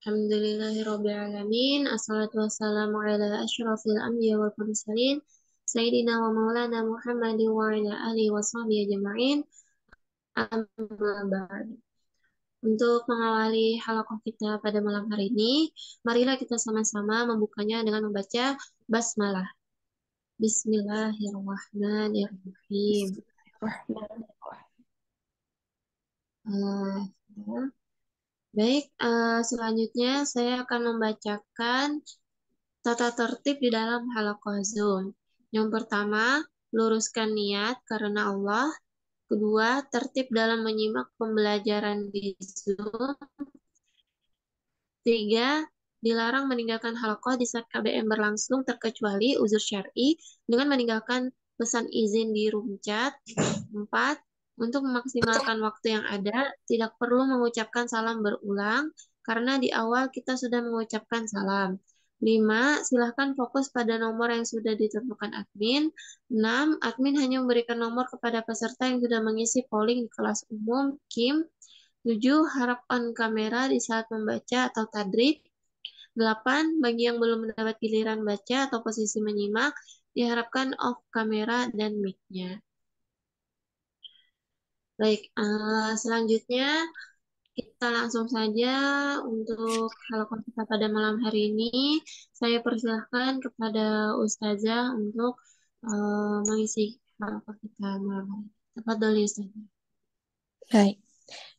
Alhamdulillahirrabbilalamin. Assalatu wassalamu ala ashrafil anbiya wal mursalin. Sayyidina wa maulana Muhammadin wa ala ahli wa sahbihi ajma'in. Untuk mengawali halakoh kita pada malam hari ini, marilah kita sama-sama membukanya dengan membaca basmalah. Bismillahirrahmanirrahim. Bismillahirrahmanirrahim. Uh, Baik, uh, selanjutnya saya akan membacakan tata tertib di dalam halakoh Zoom. Yang pertama, luruskan niat karena Allah. Kedua, tertib dalam menyimak pembelajaran di Zoom. Tiga, dilarang meninggalkan halakoh di saat KBM berlangsung terkecuali uzur syari dengan meninggalkan pesan izin di room chat. Empat, untuk memaksimalkan waktu yang ada, tidak perlu mengucapkan salam berulang, karena di awal kita sudah mengucapkan salam. 5. Silahkan fokus pada nomor yang sudah ditentukan admin. 6. Admin hanya memberikan nomor kepada peserta yang sudah mengisi polling di kelas umum, Kim. Tujuh, Harap on kamera di saat membaca atau tadrib. Delapan, Bagi yang belum mendapat giliran baca atau posisi menyimak, diharapkan off kamera dan mic-nya. Baik, uh, selanjutnya kita langsung saja untuk hal kita pada malam hari ini. Saya persilahkan kepada Ustazah untuk uh, mengisi halaman kita malam hari ini. Tepat dari Ustazah. Baik.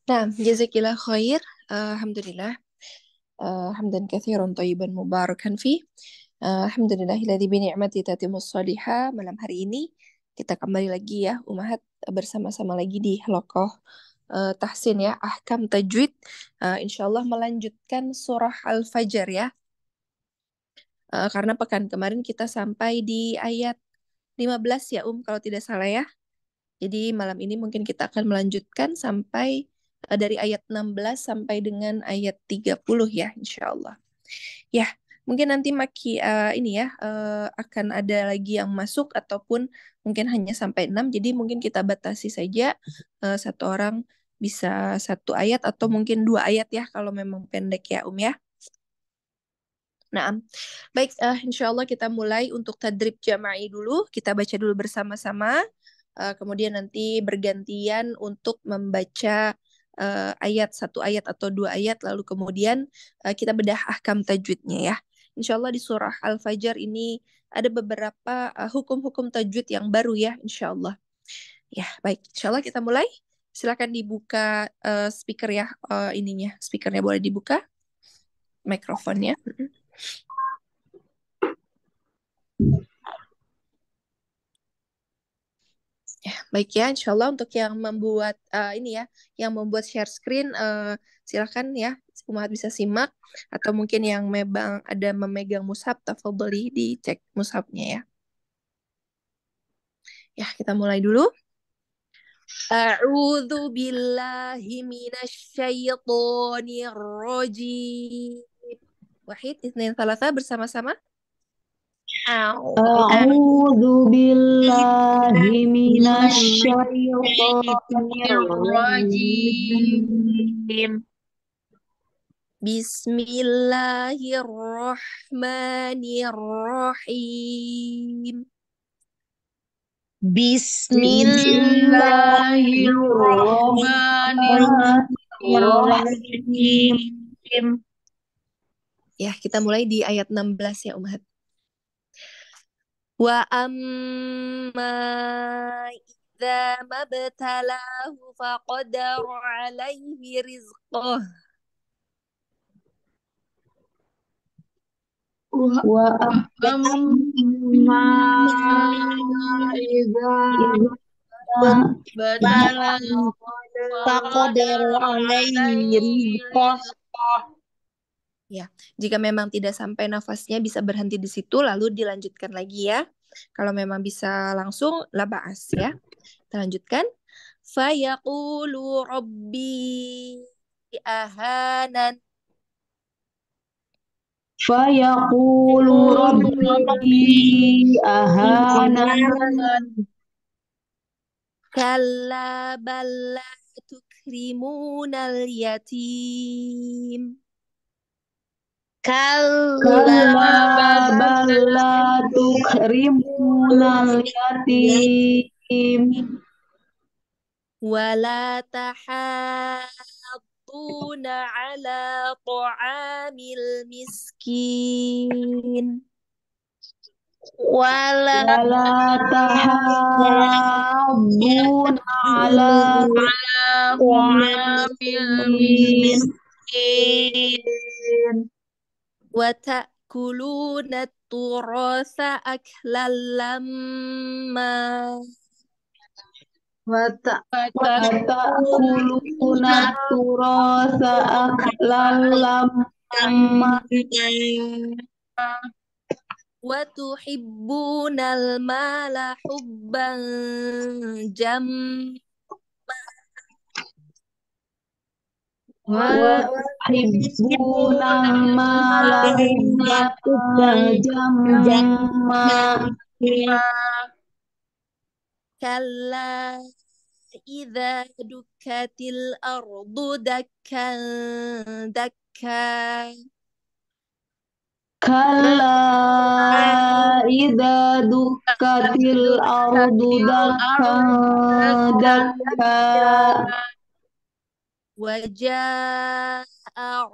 Nah, jazakillah khair. Uh, Alhamdulillah. Uh, hamdan kathiran tayyiban mubarakan fi. Uh, Alhamdulillahilladzi bi ni'mati tatimmus salihah. Malam hari ini kita kembali lagi ya, Umahat eh, bersama-sama lagi di Lokoh uh, Tahsin ya, Ahkam Tajwid. Uh, eh, insya Allah melanjutkan surah Al-Fajr ya. Uh, karena pekan kemarin kita sampai di ayat 15 ya Um, kalau tidak salah ya. Jadi malam ini mungkin kita akan melanjutkan sampai uh, dari ayat 16 sampai dengan ayat 30 ya insya Allah. Ya, mungkin nanti maki uh, ini ya uh, akan ada lagi yang masuk ataupun mungkin hanya sampai 6 jadi mungkin kita batasi saja uh, satu orang bisa satu ayat atau mungkin dua ayat ya kalau memang pendek ya Um ya. Nah, baik uh, insya Allah kita mulai untuk tadrib jama'i dulu. Kita baca dulu bersama-sama. Uh, kemudian nanti bergantian untuk membaca uh, ayat satu ayat atau dua ayat. Lalu kemudian uh, kita bedah ahkam tajwidnya ya. Insya Allah di surah Al-Fajr ini ada beberapa eh, hukum-hukum uh, tajwid yang baru ya insya Allah. Ya baik, insya Allah kita mulai. Silakan dibuka uh, speaker ya uh, ininya, speakernya boleh dibuka, mikrofonnya. Ya, baik ya, insya Allah untuk yang membuat uh, ini ya, yang membuat share screen, uh, silakan ya umat bisa simak atau mungkin yang memang ada memegang mushaf tafel beli dicek mushafnya ya. Ya, kita mulai dulu. A'udzu billahi minasyaitonir Wahid, Isnin, Salasa bersama-sama. A'udzu billahi minasyaitonir rajim. Bismillahirrahmanirrahim. Bismillahirrahmanirrahim. Ya, kita mulai di ayat 16 ya, Umat. Wa amma idza mabtalahu faqadara alaihi rizqahu wa amma Ya, jika memang tidak sampai nafasnya bisa berhenti di situ lalu dilanjutkan lagi ya. Kalau memang bisa langsung labaas ya. Kita lanjutkan. Fayaqulu rabbi ahanan fayaqulu rabbi ahanan kalla balla al yatim kalla balla al yatim wala tahan yahuduna ala ta'amil miskin wala tahabun ala ta'amil miskin wa ta'kuluna turasa aklan lamma Wata wata kuluna turosa lalam wa tuhibbunal mala jam mala hubban jam jam إذا دكت الأرض دكا دكا كلا إذا دكت الأرض دكا دكا وجاء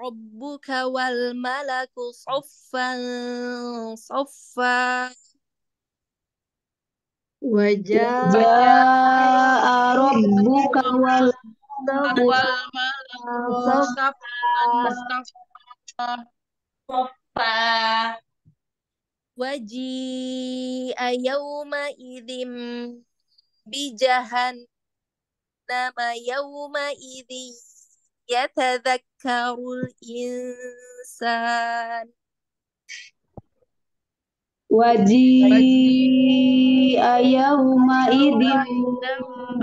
ربك والملك صفا صفا Wajah Rabbuka wal malam, waji ayauma idim bijahan nama yauma idin yatadhakkarul insan وجيء يومئذ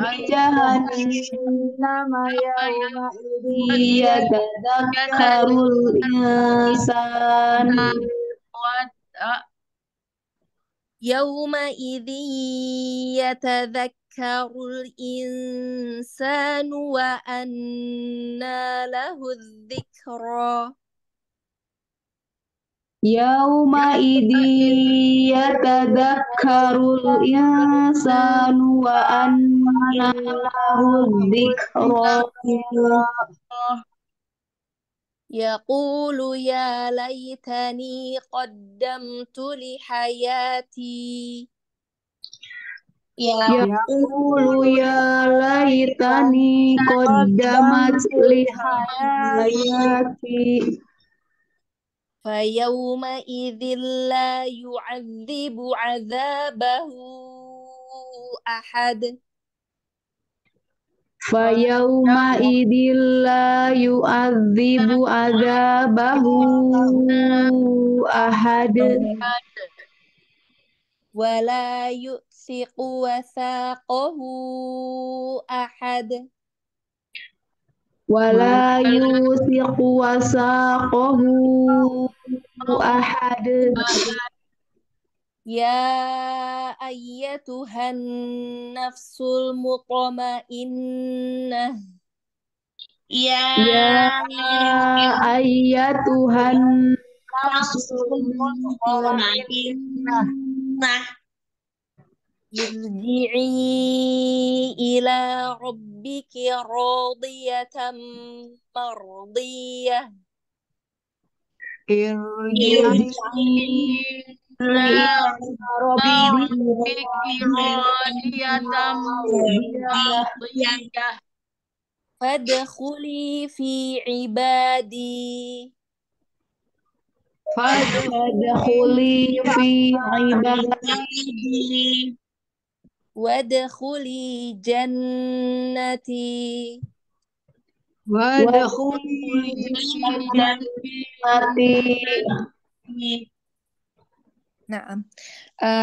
بجهنم يومئذ يتذكر الإنسان يومئذ يتذكر الإنسان وأنى له الذكرى Yauma idhi yatadakkarul insanu wa anna lahu dhikra Yaqulu ya laytani qaddamtu li hayati Yaqulu ya laytani qaddamat li hayati فيومئذ لا يعذب عذابه أحد فيومئذ لا يعذب عذابه أحد ولا يؤثق وثاقه أحد wala yusiqu wasaqahu ahad Ya ayyatuhan nafsul mutmainnah Ya, ya ayyatuhan nafsul mutmainnah ارجعي إلى ربك راضية مرضية ارجعي إلى ربك راضية مرضية فادخلي في عبادي فادخلي في عبادي Wadkhuli jannati. Wadkhuli jannati. Nah, uh,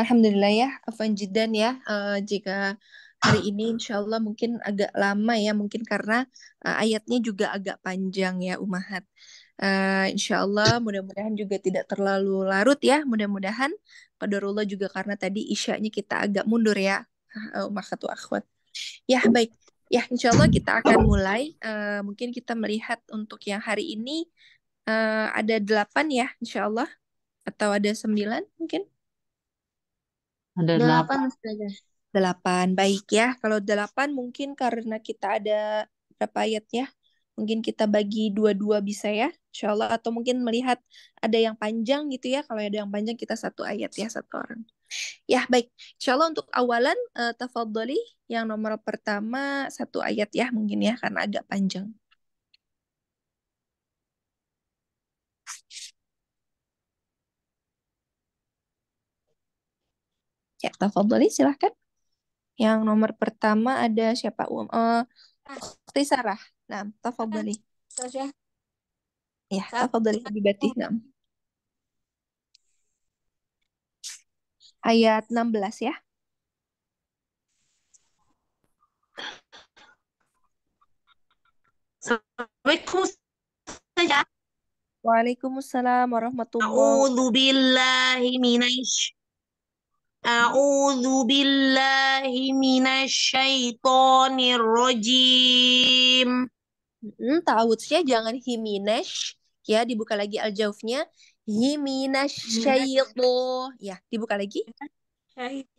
alhamdulillah ya, afan jidan ya. Uh, jika hari ini insya Allah mungkin agak lama ya, mungkin karena uh, ayatnya juga agak panjang ya, Umahat. Uh, insya Allah mudah-mudahan juga tidak terlalu larut ya, mudah-mudahan. Qadarullah juga karena tadi isyaknya kita agak mundur ya, أو satu akhwat. ya baik ya insya Allah kita akan mulai uh, mungkin kita melihat untuk yang hari ini uh, ada delapan ya insya Allah atau ada sembilan mungkin ada delapan delapan baik ya kalau delapan mungkin karena kita ada berapa ayat ya mungkin kita bagi dua-dua bisa ya insya Allah atau mungkin melihat ada yang panjang gitu ya kalau ada yang panjang kita satu ayat ya satu orang Ya, baik. Insya Allah untuk awalan, uh, eh, tafadoli yang nomor pertama satu ayat ya mungkin ya, karena agak panjang. Ya, tafadoli silahkan. Yang nomor pertama ada siapa? Um, uh, eh, Tisarah Sarah. Nah, tafadoli. Ya, tafadhali. Dibati. Nah. ayat 16 ya. Waalaikumsalam warahmatullahi wabarakatuh. billahi A'udzu billahi minasy rajim. Hmm, ta'awudznya jangan himinesh ya dibuka lagi al minasyaiton. Ya, dibuka lagi.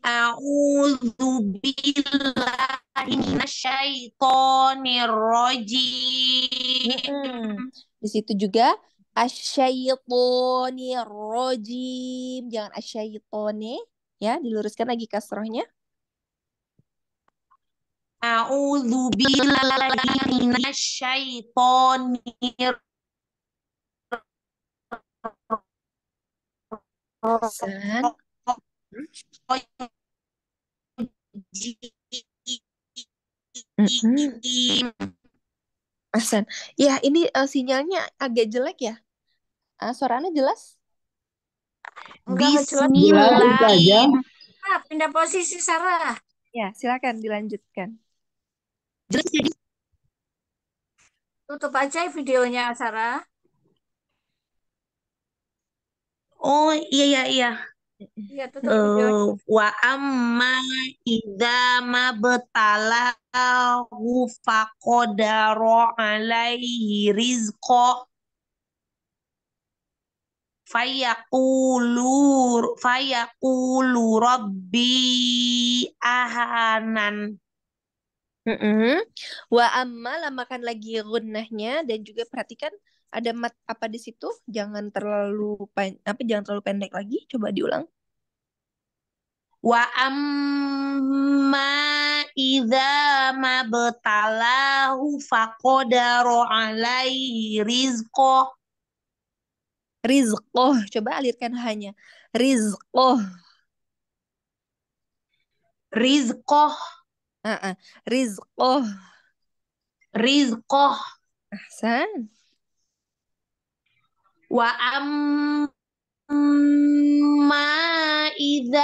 A'udzu billahi minasyaitonir rajim. Di situ juga asyaitonir rajim. Jangan asyaitone ya, diluruskan lagi kasrohnya. A'udzu billahi minasyaitonir Sen. mm Ya, ini uh, sinyalnya agak jelek ya. Ah, suaranya jelas? Bismillahirrahmanirrahim. Ah, pindah posisi Sarah. Ya, silakan dilanjutkan. Jelas jadi. Tutup aja videonya Sarah. Oh iya iya iya. Iya tutup eh, wa amma idza ma betala faqadara alaihi rizqa fayaqulu fayaqulu rabbi ahanan mm -hmm. wa amma lamakan lagi gunnahnya dan juga perhatikan ada mat apa di situ? Jangan terlalu pen, apa jangan terlalu pendek lagi. Coba diulang. Wa amma idza mabtalahu faqadara alaihi rizqo Rizqoh, coba alirkan hanya. Rizqoh. Rizqoh. Uh -uh. Rizqoh. Rizqoh. Ahsan wa amma idza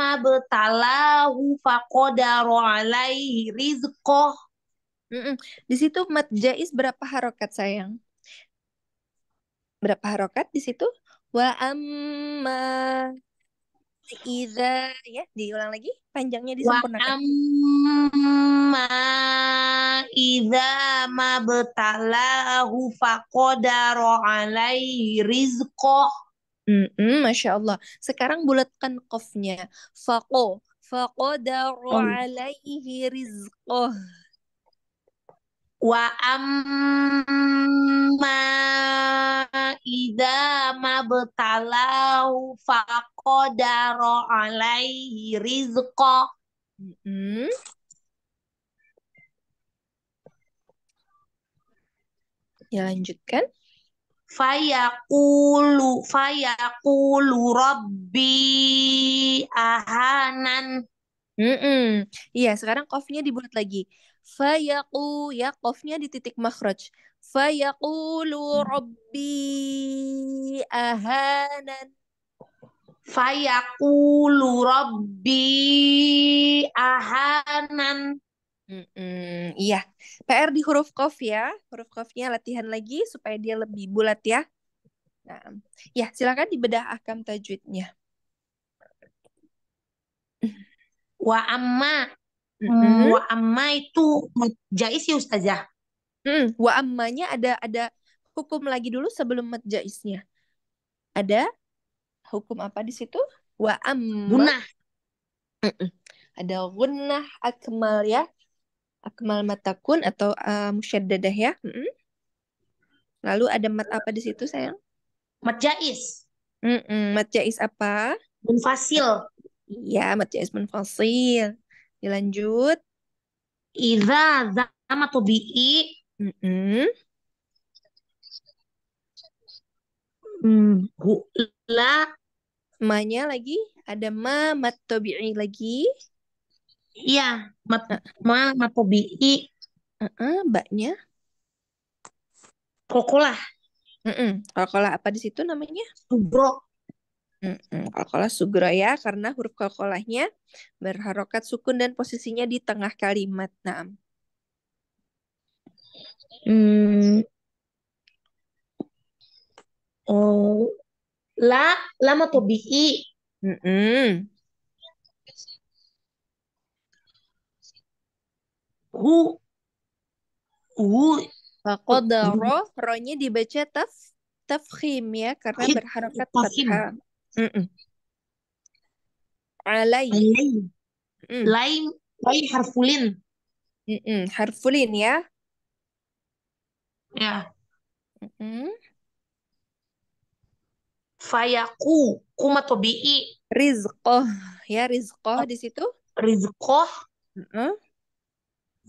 mabtalahu faqadaru alaihi rizqah mm -mm. di situ mad jaiz berapa harokat sayang berapa harokat di situ wa amma Iza ya diulang lagi panjangnya disempurnakan. Ma Iza ma betala faqadara alai rizqah. Mm -mm, Masya Allah. Sekarang bulatkan kofnya. Faqo. Faqadara oh. alaihi rizqoh wa amma idza mabtalau faqadara alaihi rizqa hmm ya lanjutkan fayaqulu fayaqulu rabbi ahanan Mm -mm. Iya, sekarang kofnya dibuat lagi fayaku ya kofnya di titik makhraj. Fayaqulu rabbi ahanan. Fayaqulu rabbi ahanan. Mm-mm, iya. PR di huruf kof ya. Huruf kofnya latihan lagi supaya dia lebih bulat ya. Nah, ya silakan dibedah akam tajwidnya. Wa amma Mm-hmm. Wa amma itu jais ya ustazah. Hmm, wa ammanya ada ada hukum lagi dulu sebelum mat jaisnya. Ada hukum apa di situ? Wa am. Gunah. Ada gunah akmal ya. Akmal matakun atau uh, musyaddadah ya. mm Lalu ada mat apa di situ sayang? Mat jais. mm Mat jais apa? Munfasil. Iya, mat jais munfasil. Dilanjut. Iza zama atau i. Mm -mm. Manya lagi. Ada ma Mat i lagi. Iya. Mat, eh. ma Mat Uh -uh, baknya. Kokolah. Mm -mm. Kokolah apa di situ namanya? Subrok. Mm-mm. sugro ya, karena huruf kolkolahnya berharokat sukun dan posisinya di tengah kalimat. Nah. Hmm. Oh. La, lama tobihi. Mm-mm. Hu, hu. ro-nya dibaca taf, tafkhim ya, karena berharokat fathah. Alay. Ah, Alay. Mm. Lain, lain harfulin. Mm-mm. Harfulin ya. Ya. Mm-mm. Fayaku, kuma tobi'i. Rizqoh, ya rizqoh di situ. Rizqoh. Mm-mm.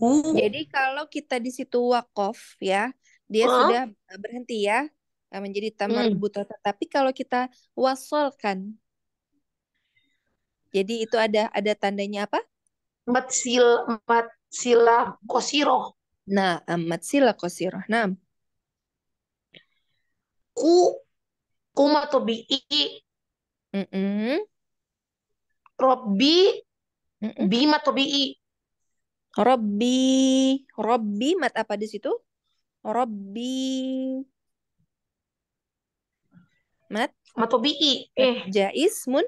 Uh. Jadi kalau kita di situ wakof ya, dia uh. sudah berhenti ya. Nah, menjadi tamar hmm. buta tapi kalau kita wasolkan jadi itu ada ada tandanya apa mat sil mat sila nah mat sila kosiroh nah ku ku i mm -mm. robbi mm -mm. bi i robbi robbi mat apa di situ robbi Mat? Mat Eh. Jais mun?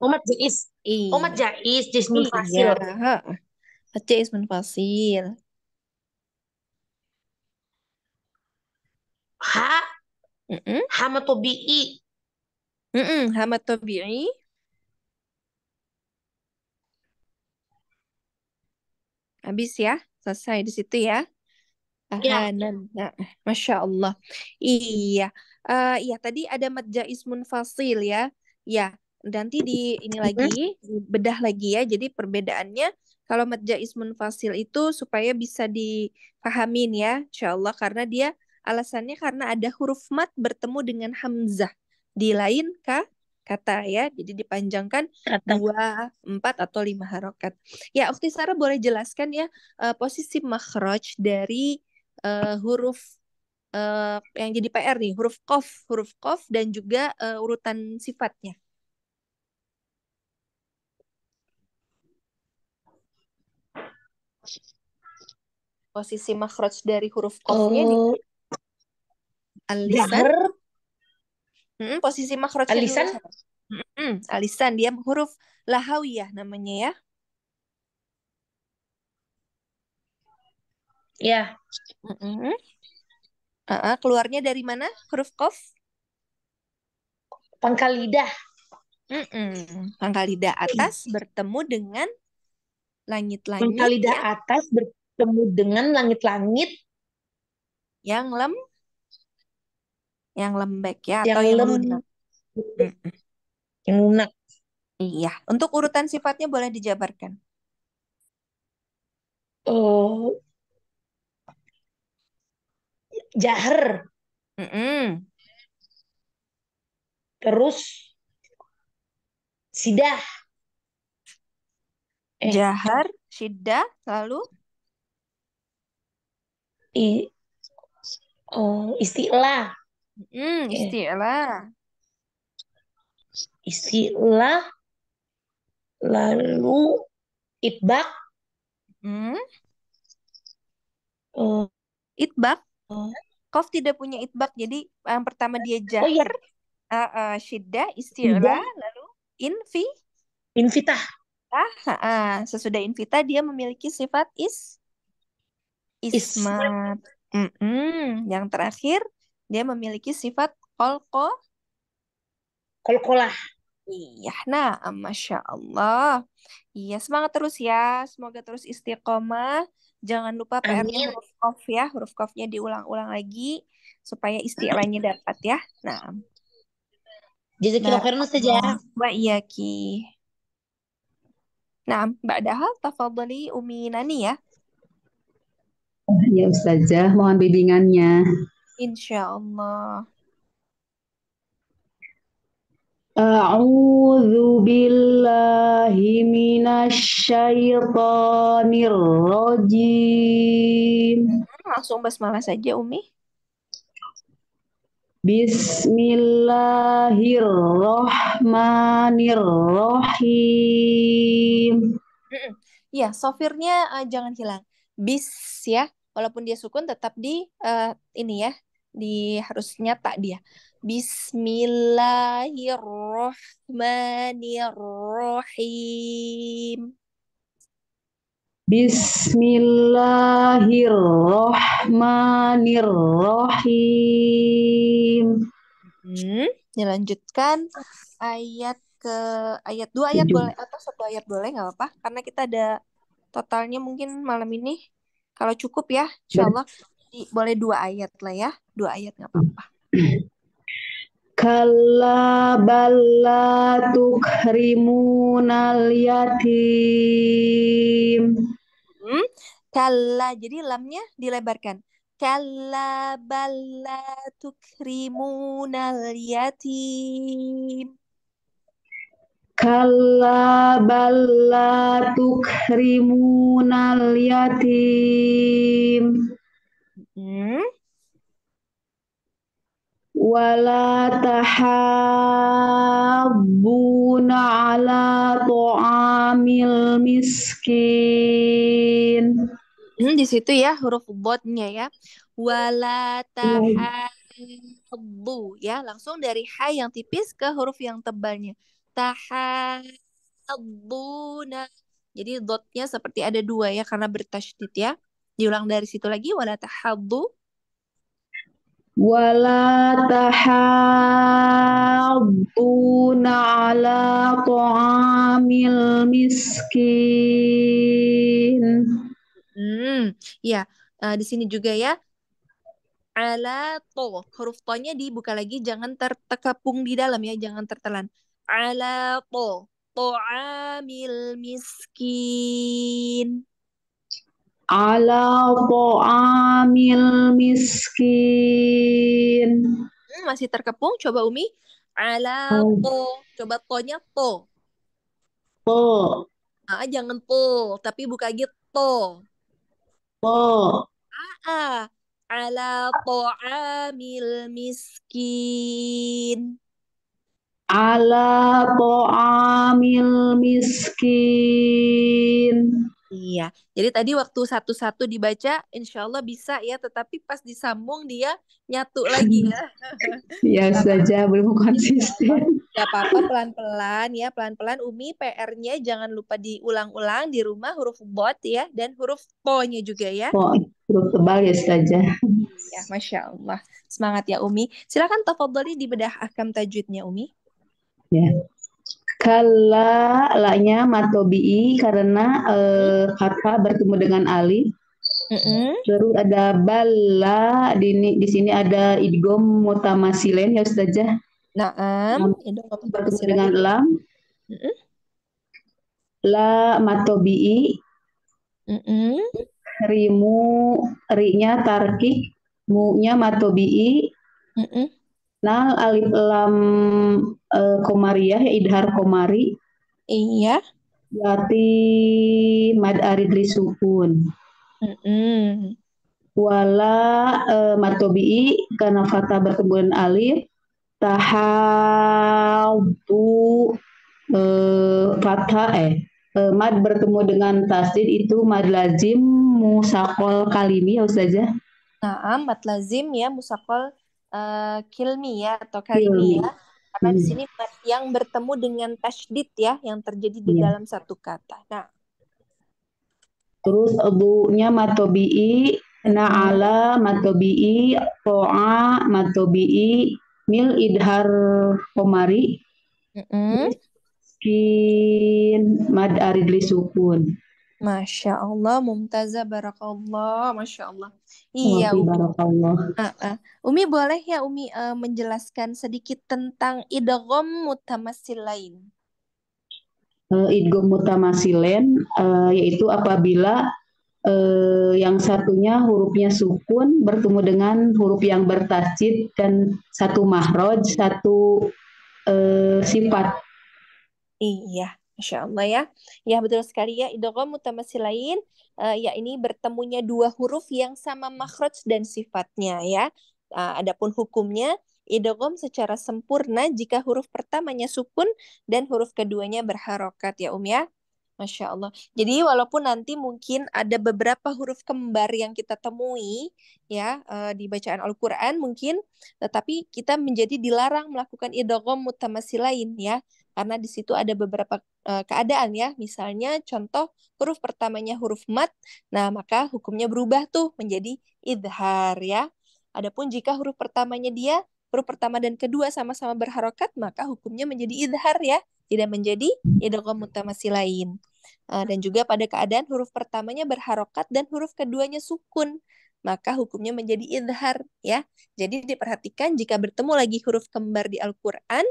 Umat Jais. Iya. Umat Jais, iya. Jais mun fasil. Iya. Jais mun fasil. Ha? Mm -mm. Ha Matobi'i. Mm -mm. Hama Tobi'i. Habis ya, selesai di situ ya. Ya. Nah, Masya Allah. Iya. Uh, iya tadi ada madja ismun fasil ya. Ya, nanti di ini lagi bedah lagi ya. Jadi perbedaannya kalau madja ismun fasil itu supaya bisa dipahamin ya, insya Allah karena dia alasannya karena ada huruf mat bertemu dengan hamzah di lain kah? kata ya jadi dipanjangkan kata. dua empat atau lima harokat ya Ukti Sarah boleh jelaskan ya uh, posisi makhraj dari uh, huruf uh, yang jadi PR nih, huruf kof, huruf kof dan juga uh, urutan sifatnya. Posisi makhraj dari huruf kofnya oh. di alisan. Hmm, posisi makhraj alisan. Hmm, alisan dia huruf lahawiyah namanya ya. Ya. Mm -mm. Uh -uh. Keluarnya dari mana huruf kof? Pangkal lidah. Mm -mm. Pangkal lidah atas bertemu dengan langit-langit. Pangkal lidah ya? atas bertemu dengan langit-langit. Yang lem? Yang lembek ya? Yang atau yang lem... lunak? Yang lunak. Iya. Untuk urutan sifatnya boleh dijabarkan. Oh, Jaher. Mm -mm. Terus sidah. Eh. Jahar, sidah, lalu I, oh, istilah. Mm, istilah. Eh. Istilah, lalu itbak. Mm. Oh, itbak Oh. Kof tidak punya itbak. Jadi yang pertama dia oh, iya. jahir. Uh, uh, shida istira, lalu invi invita, Ah, uh, sesudah invita dia memiliki sifat is ismat. Mm -mm. Yang terakhir dia memiliki sifat kolko kolkolah. Iya, nah, masya Allah. Iya, semangat terus ya. Semoga terus istiqomah. Jangan lupa PR-nya huruf kof ya, huruf kofnya diulang-ulang lagi supaya istilahnya dapat ya. Nah. Jazakallahu khairan saja. Mbak Iyaki. Nah, Mbak Dahal, tafadhali Umi Nani ya. Ya Ustazah, mohon bimbingannya. Insya Allah. أعوذ بالله من الشيطان الرجيم langsung basmalah saja Umi Bismillahirrohmanirrohim Ya, sofirnya uh, jangan hilang. Bis ya, walaupun dia sukun tetap di uh, ini ya, di harus nyata dia. Bismillahirrahmanirrahim. Bismillahirrahmanirrahim. Hmm, dilanjutkan ayat ke ayat dua ayat Tujuh. boleh atau satu ayat boleh nggak apa-apa karena kita ada totalnya mungkin malam ini kalau cukup ya, insyaallah iya. boleh dua ayat lah ya, dua ayat nggak apa-apa. Kala bala tukrimunal yatim. Hmm? Kala jadi lamnya dilebarkan. Kalla balla tukrimunal yatim. Kalla balla tukrimunal yatim. Hmm? wala tahabbuna ala tu'amil miskin. Hmm, di situ ya huruf botnya ya. Wala tahabbu ya. Langsung dari ha yang tipis ke huruf yang tebalnya. Tahabbuna. Jadi dotnya seperti ada dua ya karena bertasydid ya. Diulang dari situ lagi wala tahabbu wala tahadduna ala ta'amil miskin. Hmm, ya, uh, di sini juga ya. Ala to, huruf to-nya dibuka lagi, jangan tertekapung di dalam ya, jangan tertelan. Ala to, to'amil miskin ala amil miskin. Hmm, masih terkepung, coba Umi. Ala oh. po, coba to-nya to. To. Ah, jangan to, tapi buka gitu to. To. Ah, ala amil miskin. Ala amil miskin. Iya, jadi tadi waktu satu-satu dibaca, insya Allah bisa ya, tetapi pas disambung dia nyatu lagi ya. Iya saja, belum iya. konsisten. Gak apa-apa, pelan-pelan ya, pelan-pelan Umi PR-nya jangan lupa diulang-ulang di rumah huruf bot ya, dan huruf po-nya juga ya. Po, huruf tebal ya saja. Ya, Masya Allah. Semangat ya Umi. Silakan tafadhali di bedah akam tajwidnya Umi. Ya kalau laknya matobi karena uh, eh, harfa bertemu dengan ali Mm-hmm. Terus ada bala di di sini ada idgom mutamasilen ya Ustazah. Naam, idgom bertemu dengan lam. Mm-hmm. La matobi. Mm-hmm. Rimu rinya tarki mu-nya matobi. Mm-hmm. Nah, alif lam uh, eh, Komariah ya, Idhar Komari. Iya. Berarti mad Aridri sukun. Mm -mm. Wala uh, matobi'i karena fata bertemu dengan alif tahabu uh, fathah eh uh, mad bertemu dengan tasdid itu mad lazim musakol kalimi ya saja. Ya? Nah, mad lazim ya musakol uh, kilmi ya atau kalimi ya. Karena hmm. di sini yang bertemu dengan tasdid ya, yang terjadi di yeah. dalam satu kata. Nah. Terus abunya matobi'i, na'ala matobi'i, po'a matobi'i, mil idhar komari. Mm -hmm. Skin mad aridli sukun. Masya Allah, Mumtaza Barakallah, Masya Allah. Iya, Umi. Barakallah. Uh, uh. Umi boleh ya Umi uh, menjelaskan sedikit tentang idgham mutamasil lain. Uh, idgham mutamasilen uh, eh, yaitu apabila uh, yang satunya hurufnya sukun bertemu dengan huruf yang bertasjid dan satu mahroj, satu uh, sifat. Iya. Masya Allah ya. Ya betul sekali ya. Idogom lain. uh, ya ini bertemunya dua huruf yang sama makhraj dan sifatnya ya. Uh, adapun hukumnya idogom secara sempurna jika huruf pertamanya sukun dan huruf keduanya berharokat ya Um ya. Masya Allah. Jadi walaupun nanti mungkin ada beberapa huruf kembar yang kita temui ya eh, di bacaan Al-Quran mungkin, tetapi kita menjadi dilarang melakukan mutamasi lain ya, karena di situ ada beberapa eh, keadaan ya. Misalnya contoh huruf pertamanya huruf mat, nah maka hukumnya berubah tuh menjadi idhar ya. Adapun jika huruf pertamanya dia huruf pertama dan kedua sama-sama berharokat, maka hukumnya menjadi idhar ya tidak menjadi idgham mutamasi lain. Uh, dan juga pada keadaan huruf pertamanya berharokat dan huruf keduanya sukun, maka hukumnya menjadi idhar ya. Jadi diperhatikan jika bertemu lagi huruf kembar di Al-Qur'an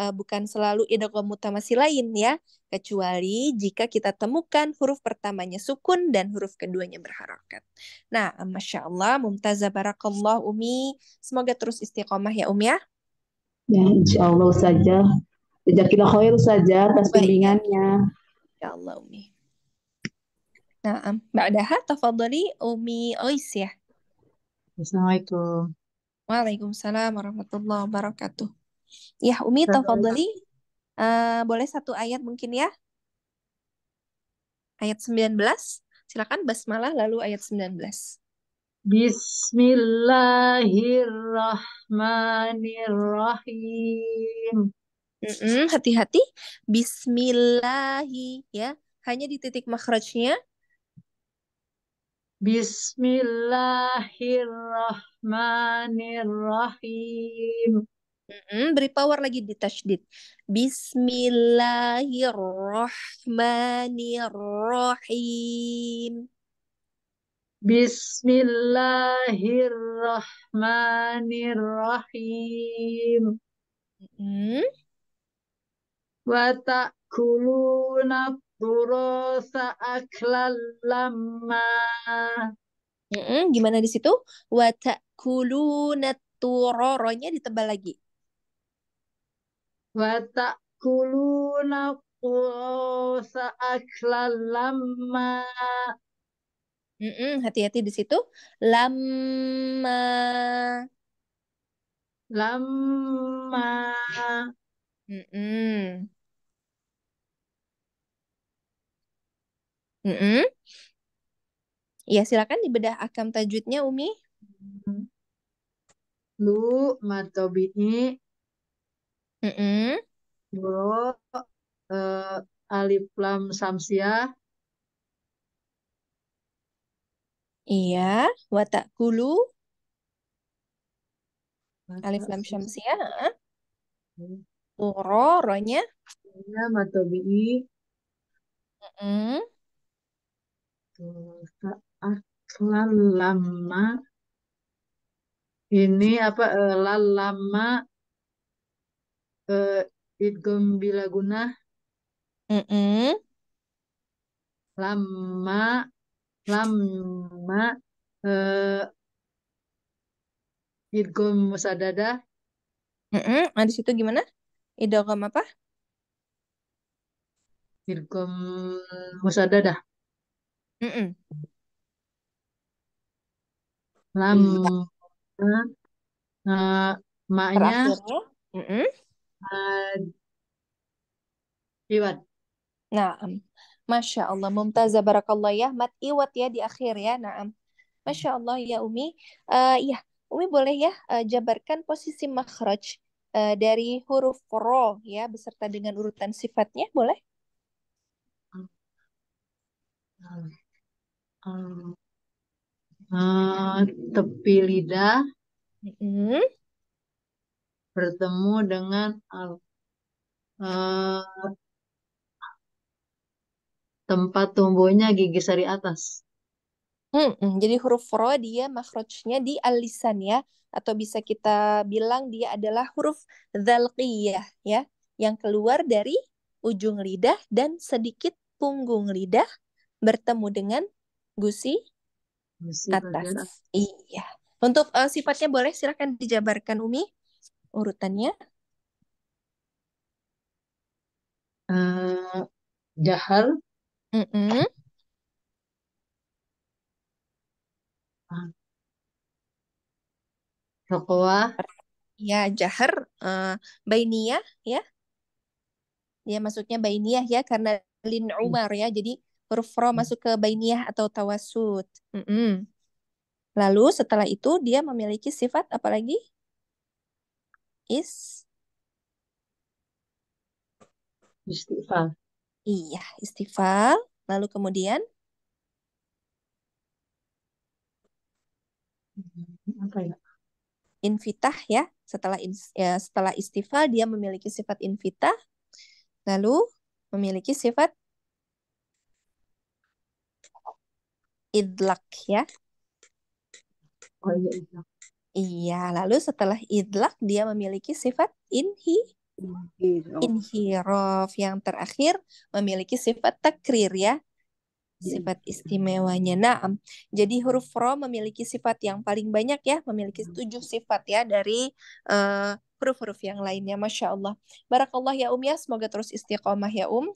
uh, bukan selalu idgham mutamasi lain ya, kecuali jika kita temukan huruf pertamanya sukun dan huruf keduanya berharokat. Nah, Masya Allah, Mumtazah Barakallah Umi, semoga terus istiqomah ya Umi ya. Ya, insya Allah saja. Jazakallah khair saja ya, atas bimbingannya. Ya Allah Umi. mbak Ba'daha tafadhali Umi Ois ya. Assalamualaikum. Waalaikumsalam warahmatullahi wabarakatuh. Ya Umi tafadhali uh, boleh satu ayat mungkin ya? Ayat 19. Silakan basmalah lalu ayat 19. Bismillahirrahmanirrahim hati-hati. Bismillahi ya. Hanya di titik makhrajnya. Bismillahirrahmanirrahim. Mm-mm, beri power lagi di tajdid Bismillahirrahmanirrahim. Bismillahirrahmanirrahim. Mm-mm. Watak kuluna burosa aklal lama. Mm -mm, gimana di situ? Watak kuluna turoronya ditebal lagi. Wata kuluna burosa aklal lama. Mm-mm, hati-hati di situ. Lama. Lama. Mm-mm. Mm-mm. ya silakan dibedah akam tajwidnya, Umi. Mm-hmm. Lu matobii Mhm. Bo eh, alif lam samsiah Iya, watak kulu alif lam syamsiah, heeh. Mm-hmm. Uro, ronya. ya matobi'i Mm-mm. Gitu. aklan ah, lama ini apa eh, lalama lama uh, eh, idgham bila gunah mm -mm. lama lama uh, eh, idgham musadadah mm -mm. Nah, situ gimana idgham apa idgham musadada Mm-mm. Iya. Lama nah, eh, maknya Terakhirnya. Mm-mm. Eh, iwat. Naam. Masya Allah. Mumtazah barakallah ya. Mat iwat ya di akhir ya. Naam. Masya Allah ya Umi. Uh, ya, Umi boleh ya uh, jabarkan posisi makhraj uh, dari huruf ro ya beserta dengan urutan sifatnya boleh? Nah. Uh, tepi lidah mm-hmm. bertemu dengan uh, tempat tumbuhnya gigi sari atas. Mm-hmm. Jadi huruf ro dia makrojnya di alisan ya, atau bisa kita bilang dia adalah huruf zalqiyah ya, yang keluar dari ujung lidah dan sedikit punggung lidah bertemu dengan gusi, gusi atas. Iya. Untuk uh, sifatnya boleh silahkan dijabarkan Umi urutannya. Uh, jahar. Mm -mm. Rokoa. Ya, jahar uh, eh, bainiyah ya. Ya maksudnya bainiyah ya karena lin umar ya. Jadi huruf ro hmm. masuk ke bainiyah atau tawasud. Mm -mm. Lalu setelah itu dia memiliki sifat apa lagi? Is istifal. Iya, istifal. Lalu kemudian apa ya? Invitah ya. Setelah ya, setelah istifal dia memiliki sifat invitah. Lalu memiliki sifat idlak ya. Oh iya idlak. Iya, lalu setelah idlak dia memiliki sifat inhi inhirof, yang terakhir memiliki sifat takrir ya. Iya. Sifat istimewanya. naam. jadi huruf ro memiliki sifat yang paling banyak ya, memiliki iya. tujuh sifat ya dari huruf eh, huruf-huruf yang lainnya. Masya Allah. Barakallah ya Um ya, semoga terus istiqomah ya Um.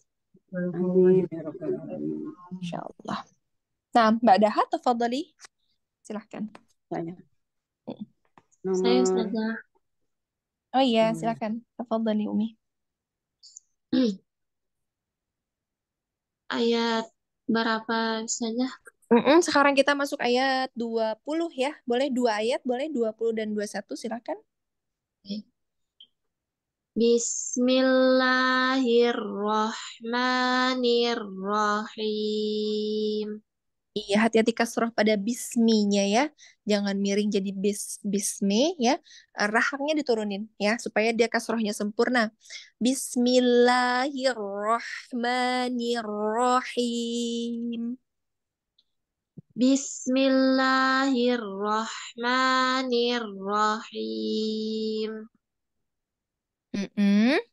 Ya Insya Allah. Nah, Mbak Daha, tafadhali. Silahkan. Saya. Saya Ustazah. Oh iya, silakan. Tafadhali Umi. Ayat berapa saja? Mm-mm, sekarang kita masuk ayat 20 ya. Boleh dua ayat, boleh 20 dan 21, silakan. Okay. Bismillahirrahmanirrahim. Iya, hati-hati kasroh pada bisminya ya. Jangan miring jadi bis bismi ya. Rahangnya diturunin ya supaya dia kasrohnya sempurna. Bismillahirrahmanirrahim. Bismillahirrahmanirrahim. Mm -mm.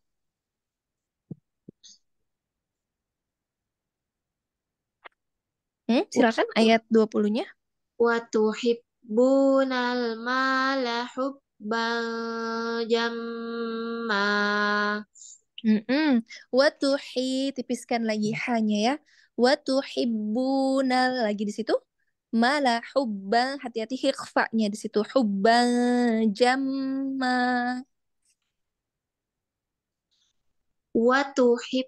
Hmm, silakan ayat 20-nya. Wa tuhibbunal mala jamma. Mm tipiskan lagi hanya ya. Wa tuhibbunal lagi di situ mala hubal hati-hati hikfanya di situ hubal jamma wa tuhib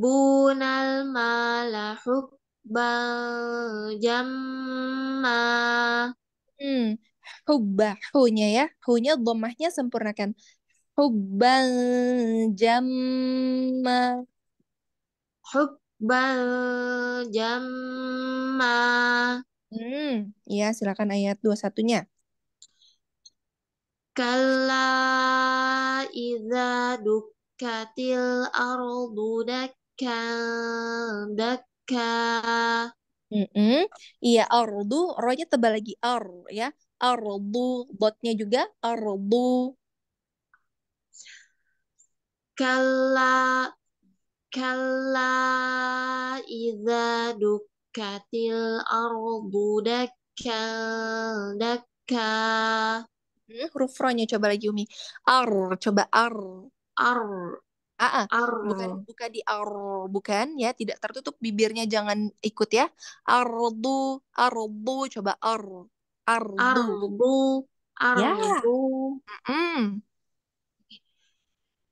bunal mala hubban jamma. Hmm, hubba, hunya ya. Hunya domahnya sempurnakan. Hubban jamma. Hubban jamma. Hmm, ya silakan ayat 21 satunya. Kalla idza dukatil ardu dak dakka daka, mm -mm. iya ardu rohnya tebal lagi ar ya ardu botnya juga ardu kala kala iza dukatil ardu daka daka. hmm, huruf ro-nya coba lagi Umi ar coba ar ar Ah, ar. bukan bukan di ar, bukan ya, tidak tertutup bibirnya jangan ikut ya. Ardu, ardu, coba ar, ardu, ardu, ardu. Ya. Mm.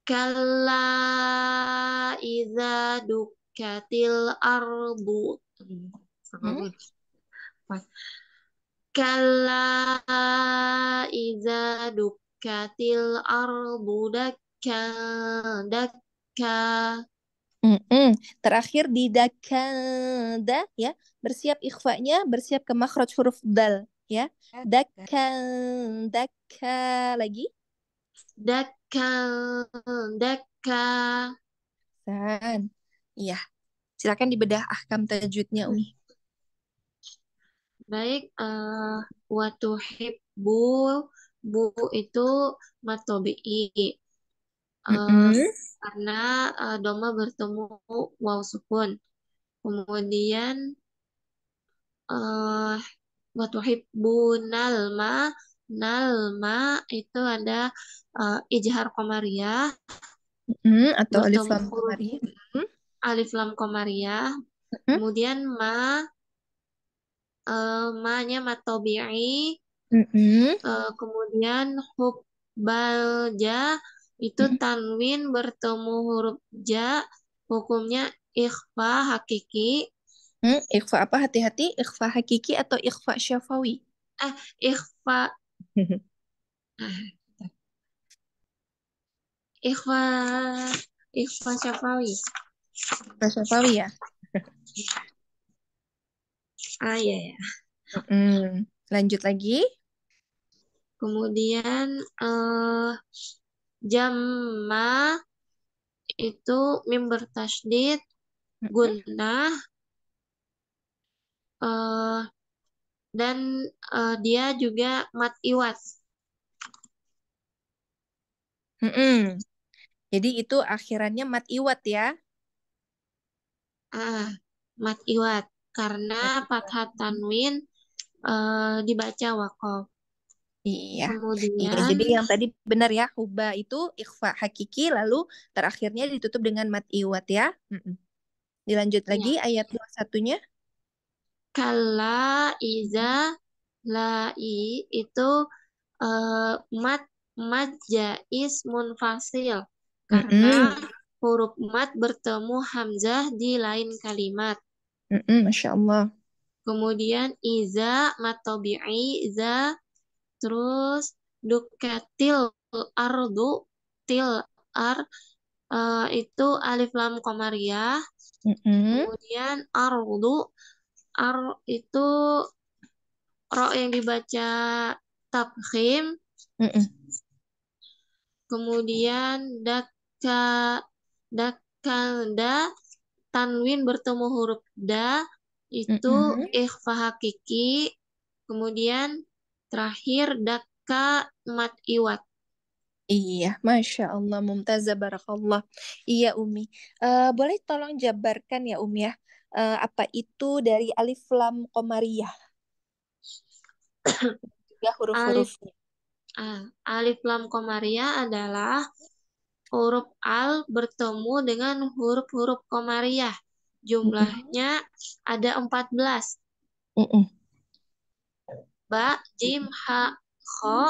Kala iza dukatil ardu. Hmm? Kala idza dukatil ardu dak dakan daka Mm-mm. Terakhir di dakanda ya, bersiap ikhfa'nya, bersiap ke makhraj huruf dal ya. Eh, dakan daka lagi. Dakan daka. Dan iya. Silakan dibedah ahkam tajwidnya Umi. Baik, uh, eh, watuhib bu bu itu matobi'i Eh, karena uh, doma bertemu waw sukun. Kemudian uh, eh, wa tuhibbunal ma nalma itu ada uh, ijhar komariah mm, atau alif lam komariah alif lam komariah mm. kemudian ma uh, ma-nya matobi'i mm -hmm. uh, kemudian hubbalja itu hmm. tanwin bertemu huruf ja, hukumnya ikhfa hakiki. Hmm, ikhfa apa? Hati-hati, ikhfa hakiki atau ikhfa syafawi? Ah, ikhfa. ikhfa ikhfa syafawi. Ikhfa syafawi ya? ah, ya ya. Hmm, lanjut lagi. Kemudian uh, Jamma itu member bertasdid gunnah eh, uh, dan uh, dia juga mat iwat. Mm-mm. Jadi itu akhirannya mat iwat ya? Ah, mat iwat karena fathah tanwin uh, dibaca wakof. Iya. Kemudian, iya. Jadi yang tadi benar ya, huba itu ikhfa hakiki lalu terakhirnya ditutup dengan mat iwat ya. Mm-mm. Dilanjut iya. lagi iya. ayat dua satunya. Kala iza lai itu uh, mat mat jais munfasil karena Mm-mm. huruf mat bertemu hamzah di lain kalimat. Mm-mm, Masya Allah. Kemudian iza matobi'i iza terus duketil ardu til ar uh, itu alif lam komariah mm -hmm. kemudian ardu ar itu ro yang dibaca tabhim mm -hmm. kemudian daka dakalda tanwin bertemu huruf da itu mm -hmm. ikhfa hakiki kemudian Terakhir Daka Mat Iwat. Iya, Masya Allah, Mumtazah Barakallah. Iya, Umi. Uh, boleh tolong jabarkan ya, Umi ya, uh, apa itu dari alif lam komariah? Tiga huruf-hurufnya. Alif, uh, alif lam komariah adalah huruf al bertemu dengan huruf-huruf komariah. Jumlahnya mm -mm. ada 14. Mm -mm ba jim ha kho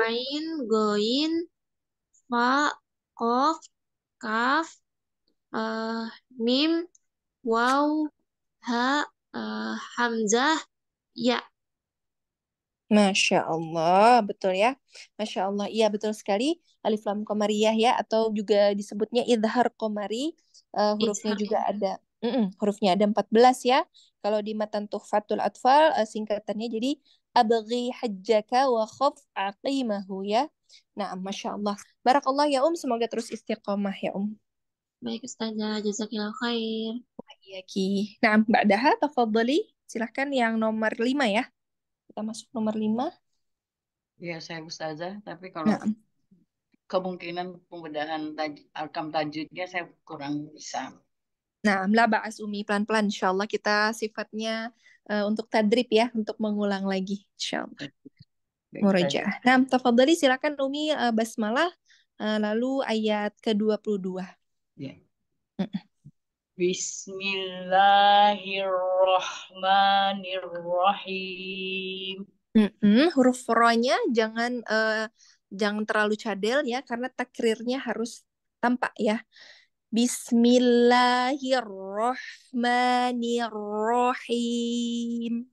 ain goin fa qaf kaf uh, mim waw ha uh, eh, hamzah ya Masya Allah, betul ya. Masya Allah, iya betul sekali. Alif lam Komariyah ya, atau juga disebutnya idhar komari. Uh, eh, hurufnya juga ada Mm-mm, hurufnya ada 14 ya. Kalau di matan Tuhfatul Atfal uh, singkatannya jadi abghi hajjaka wa khuf aqimahu ya. Nah, Masya Allah. Barakallah ya Um, semoga terus istiqomah ya Um. Baik Ustazah, jazakillah khair. Iya, ki Nah, Mbak Daha, tafadhali. Silahkan yang nomor 5 ya. Kita masuk nomor 5. Iya, saya Ustazah. Tapi kalau nah. kemungkinan pembedahan taj tajudnya saya kurang bisa. Nah, mla ba'as umi pelan-pelan insya Allah kita sifatnya uh, untuk tadrib ya, untuk mengulang lagi insya Allah. Muraja. Nah, tafadhali silakan Umi uh, basmalah uh, lalu ayat ke-22. Ya. Mm -mm. Bismillahirrahmanirrahim. Mm -mm, huruf ronya jangan uh, jangan terlalu cadel ya karena takrirnya harus tampak ya. Bismillahirrahmanirrahim.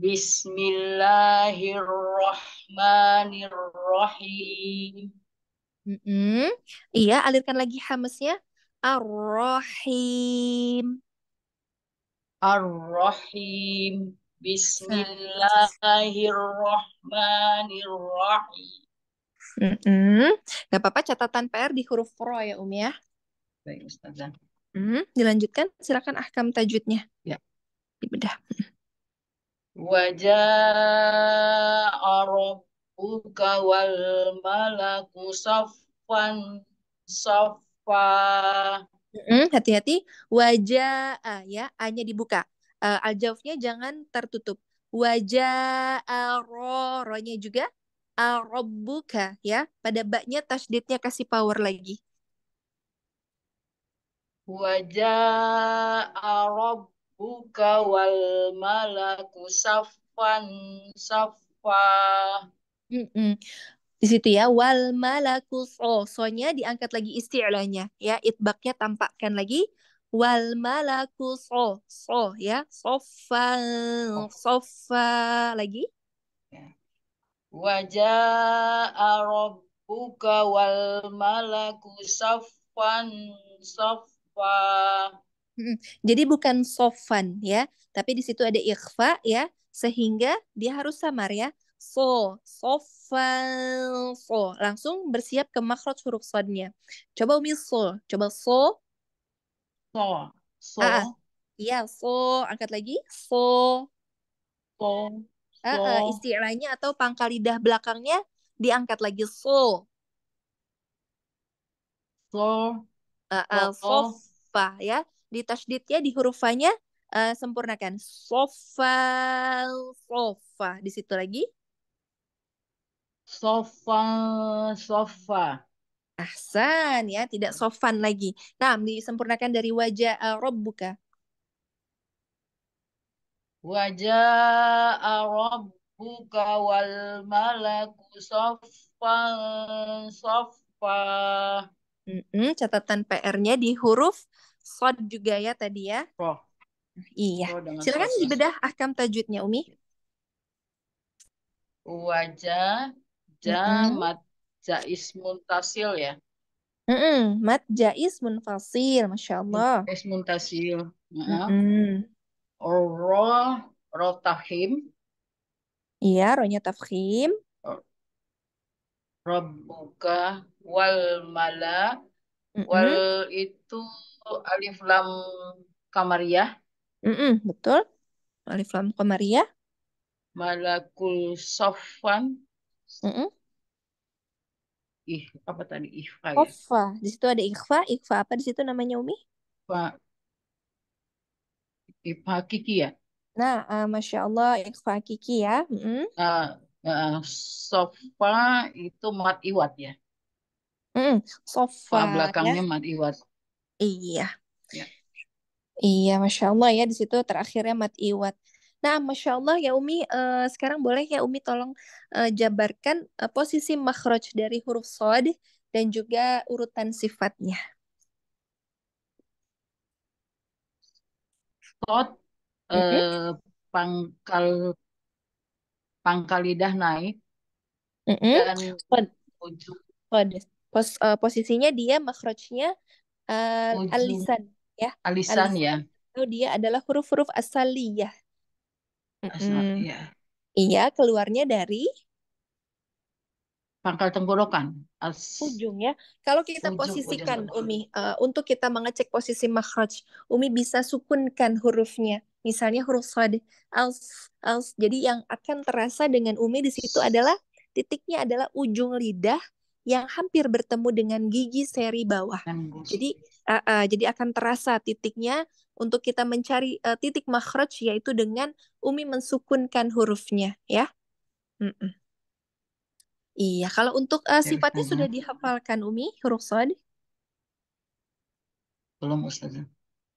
Bismillahirrahmanirrahim. Mm -hmm. Iya, alirkan lagi hamesnya. Ar-Rahim. Ar-Rahim. Bismillahirrahmanirrahim. Mm-mm. Gak apa-apa catatan PR di huruf pro ya Umi ya. Baik Ustazah. Mm, dilanjutkan silakan ahkam tajwidnya. Ya. Dibedah. Wajah rabbuka wal malaku saffan saffa. Mm, hati-hati. Wajah ah ya, A-nya dibuka. Uh, eh, al jangan tertutup. Wajah ah, ro, ro-nya juga Arobuka ya. Pada baknya tasdidnya kasih power lagi. Wajah Arobuka wal malaku safan safa. Mm -mm. Di situ ya wal malaku so. Oh, sonya diangkat lagi istilahnya, ya itbaknya tampakkan lagi wal malaku so oh, so oh, ya sofa sofa lagi Wajaa rabbuka wal malaku saffan saffa. Jadi bukan sofan ya, tapi di situ ada ikhfa ya, sehingga dia harus samar ya. So, sofan, so. Langsung bersiap ke makhraj huruf sodnya. Coba Umi so, coba so. So, so. Ah, ah. Iya, so. Angkat lagi, so. So. Uh, uh, istilahnya atau pangkal lidah belakangnya diangkat lagi so. So. Uh, uh, oh. sofa ya. Di tasdidnya di hurufanya uh, sempurnakan sofa sofa di situ lagi sofa sofa ahsan ya tidak sofan lagi nah disempurnakan dari wajah uh, eh, robbuka Wajah buka wal malaku sofa sofa Mm -hmm, catatan PR-nya di huruf sod juga ya tadi ya. Oh. Iya. Oh, Silakan dibedah akam tajwidnya Umi. Wajah jamat mm -hmm. jais muntasil ya. Mm -hmm. Mat jais munfasil, masya Allah. Jais muntasil. Mm -hmm. Mm -hmm. Ro, ro tafhim. Iya, ronya tafhim. Rabbuka wal mala. Mm -mm. Wal itu alif lam kamaria Mm -hmm, betul. Alif lam kamaria Malakul sofan. Mm -hmm. Ih, apa tadi? Ikhfa ya? Di situ ada ikhfa. Ikhfa apa di situ namanya Umi? Pak Ipa kiki ya? Nah, uh, Masya Allah Ipa kiki ya. Mm. Uh, uh, sofa itu mat iwat ya? Mm, sofa. belakangnya ya? mat iwat. Iya. Ya. Iya, Masya Allah ya. Di situ terakhirnya mat iwat. Nah, Masya Allah ya Umi, uh, sekarang boleh ya Umi tolong uh, jabarkan uh, posisi makhraj dari huruf sod dan juga urutan sifatnya. otot, eh, pangkal pangkal lidah naik mm hmm dan Pod, ujung pod, pos, uh, posisinya dia makrochnya uh, eh, alisan ya. alisan Alisan ya. itu dia adalah huruf-huruf asaliyah. asaliyah mm Iya, keluarnya dari pangkal tenggorokan. As... Ujung ya. Kalau kita ujung, posisikan ujung. Umi uh, untuk kita mengecek posisi makhraj, Umi bisa sukunkan hurufnya. Misalnya huruf sad, als, als. Jadi yang akan terasa dengan Umi di situ adalah titiknya adalah ujung lidah yang hampir bertemu dengan gigi seri bawah. Jadi uh, uh, jadi akan terasa titiknya untuk kita mencari uh, titik makhraj yaitu dengan umi mensukunkan hurufnya ya. Mm -mm. Iya, kalau untuk Ya, sifatnya sudah dihafalkan Umi, huruf sod? Belum Ustazah.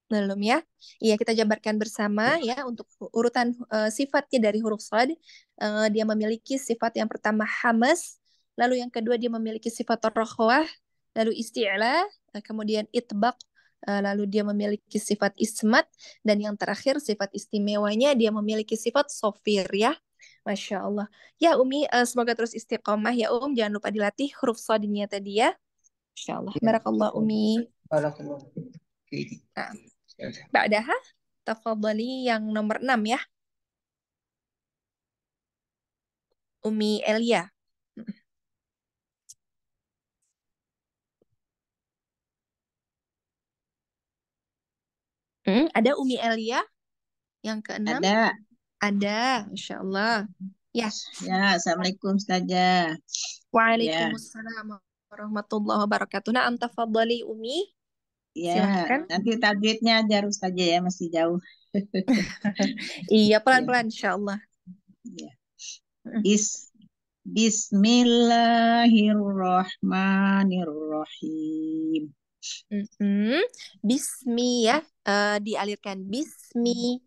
Belum ya? Iya, kita jabarkan bersama iya. Ya. untuk urutan uh, sifatnya dari huruf sod. Uh, dia memiliki sifat yang pertama hamas, lalu yang kedua dia memiliki sifat rohwah, lalu isti'la, kemudian itbaq, uh, lalu dia memiliki sifat ismat, dan yang terakhir sifat istimewanya dia memiliki sifat sofir ya. Masya Allah. Ya Umi, uh, semoga terus istiqomah ya Um. Jangan lupa dilatih huruf sodinya tadi ya. Masya Allah. Ya. Barakallah Umi. Barakallah. Nah. Ba'daha, tafadhali yang nomor 6 ya. Umi Elia. Hmm, ada Umi Elia yang keenam? Ada. Ada, hmm. insya Allah. Ya. Ya, Assalamualaikum saja. Waalaikumsalam ya. warahmatullahi wabarakatuh. Nah, antafadali Umi. Ya, Silahkan. nanti targetnya aja harus saja ya, masih jauh. iya, ya. pelan-pelan ya. insya Allah. Ya. Is Bismillahirrahmanirrahim. Mm -hmm. Bismi ya, uh, dialirkan Bismi.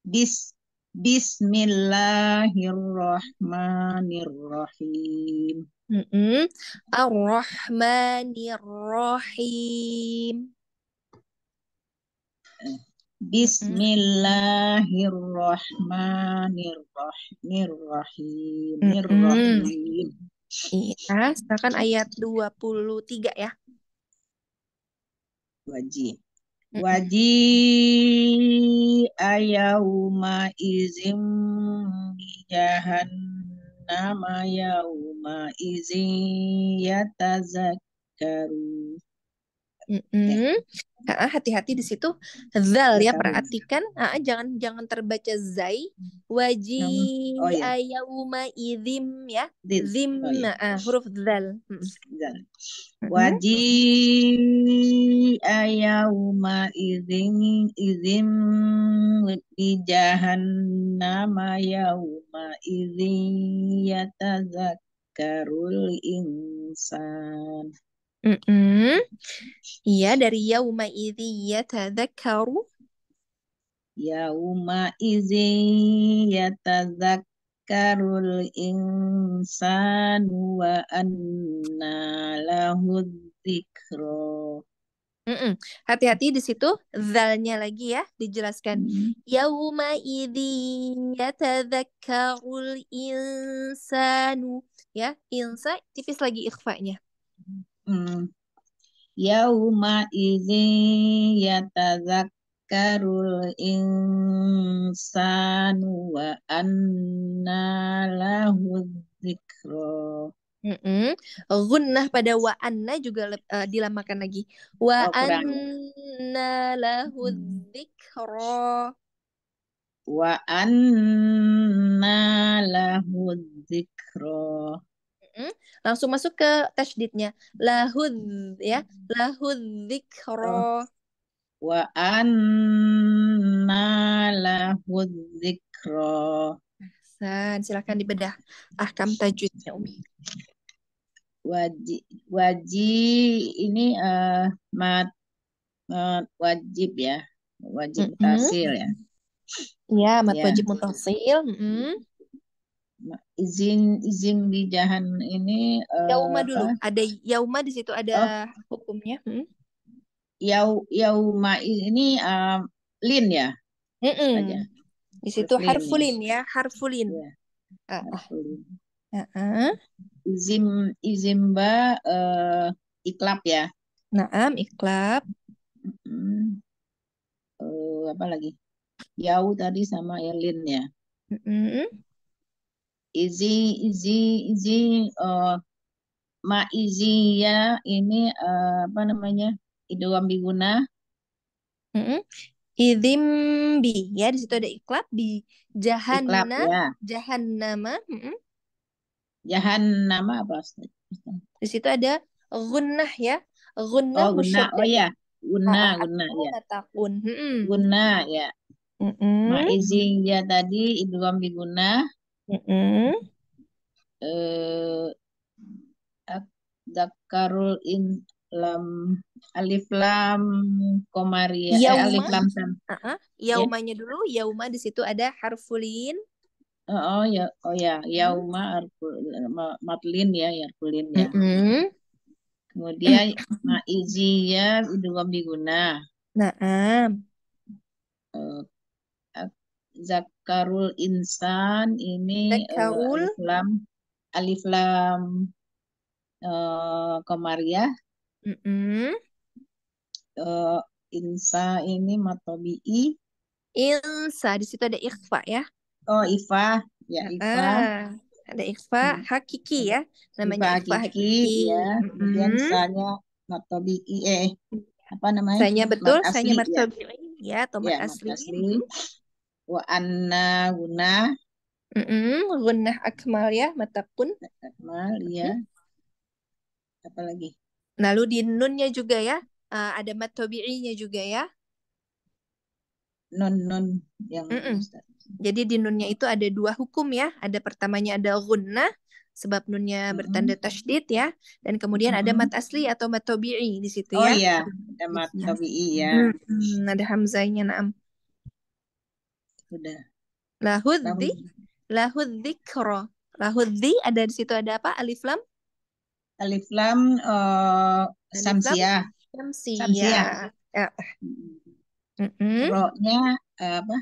Bis Bismillahirrahmanirrahim. Mm -mm. Ar-Rahmanirrahim. Bismillahirrahmanirrahim. Mm -mm. Iya, silakan ayat 23 ya. Wajib waji ayauma izim jahan jahannama yauma izin ya mm -hmm hati-hati di situ zal ya iya, perhatikan uh, jangan jangan terbaca zai waji oh, iya. idzim ya oh zim iya. nah, ah, huruf zal waji yauma idzim idzim di jahannam yauma idzim yatazakkarul insan Mm-mm. Iya dari yauma idzi yatadzakkaru. Yauma idzi yatadzakkarul insanu wa anna lahu dzikra. Mm-mm. Hati-hati di situ zalnya lagi ya dijelaskan. Mm-hmm. Yauma idzi yatadzakkarul insanu ya, insa tipis lagi ikhfanya. Mm-hmm. yauma izi yatazakkarul insanu wa anna lahu zikro. Mm -hmm. Gunnah pada wa anna juga uh, dilamakan lagi. Wa oh, anna lahu zikro. Wa anna lahu zikro. Hmm? Langsung masuk ke tajdidnya. Lahud ya, hmm. lahud dzikra. Oh. Wa anna lahud dzikra. Hasan, silakan dibedah ahkam tajwidnya Umi. Wajib, wajib ini uh, mat, mat wajib ya, wajib mm -hmm. tasil ya. Iya, mat ya. wajib mutasil. Mm -hmm izin izin di jahan ini eh, yauma dulu apa? ada yauma di situ ada oh. hukumnya hmm? yau yauma ini uh, lin ya mm -mm. di situ harfulin ya harfulin ya. harfulin. Uh -uh. izin izin ba uh, iklap ya naam iklap mm -mm. Uh, apa lagi yau tadi sama elin ya mm -mm izin izin eh, ma uh, ya ini uh, apa namanya idul biguna mm -hmm. bi ya di situ ada iklab bi jahan iklab, ya. nama mm -hmm. nama apa di situ ada gunah ya gunah oh gunah oh iya. ah, ah, ya guna gunah ya takun guna ya mm -hmm. ya tadi idgham biguna mm eh in lam alif lam komaria ya eh, alif lam sam. Uh-uh. Yaumanya yeah. dulu, yauma di situ ada harfulin. Oh, oh ya, oh ya, yauma harful matlin ya, harfulin ya. Mm-hmm. Kemudian maiziyah idgham Nah, Naam. uh Zakarul Insan ini Zakarul. Uh, alif lam alif lam uh, eh, komariah. Ya. Mm -hmm. uh, eh, insa ini matobi'i. Insa di situ ada ikhfa ya. Oh ikhfa ya ikhfa. uh, ada ikhfa hmm. hakiki hmm. ya namanya ikhfa, hakiki, hakiki. ya. Mm -hmm. insanya misalnya matobi'i eh apa namanya? Saya betul, saya matobi ya, ya tomat ya, asli. asli wa anna guna mm -mm, gunah akmal ya mata akmal ya mm -hmm. apa lagi lalu di nunnya juga ya uh, ada mat tabi'inya juga ya non non yang mm -mm. jadi di nunnya itu ada dua hukum ya ada pertamanya ada gunah sebab nunnya bertanda tasdid ya dan kemudian hmm. ada mat asli atau mat tabi'i di situ oh, ya. Oh iya, ada mat tabi'i ya. Hmm, ada hamzahnya naam. Udah. Lahudzi, lahudzikra. Lahudzi ada di situ ada apa? Alif lam? Alif lam uh, eh, samsia. samsia. Samsia. Ya. Mm -hmm. apa?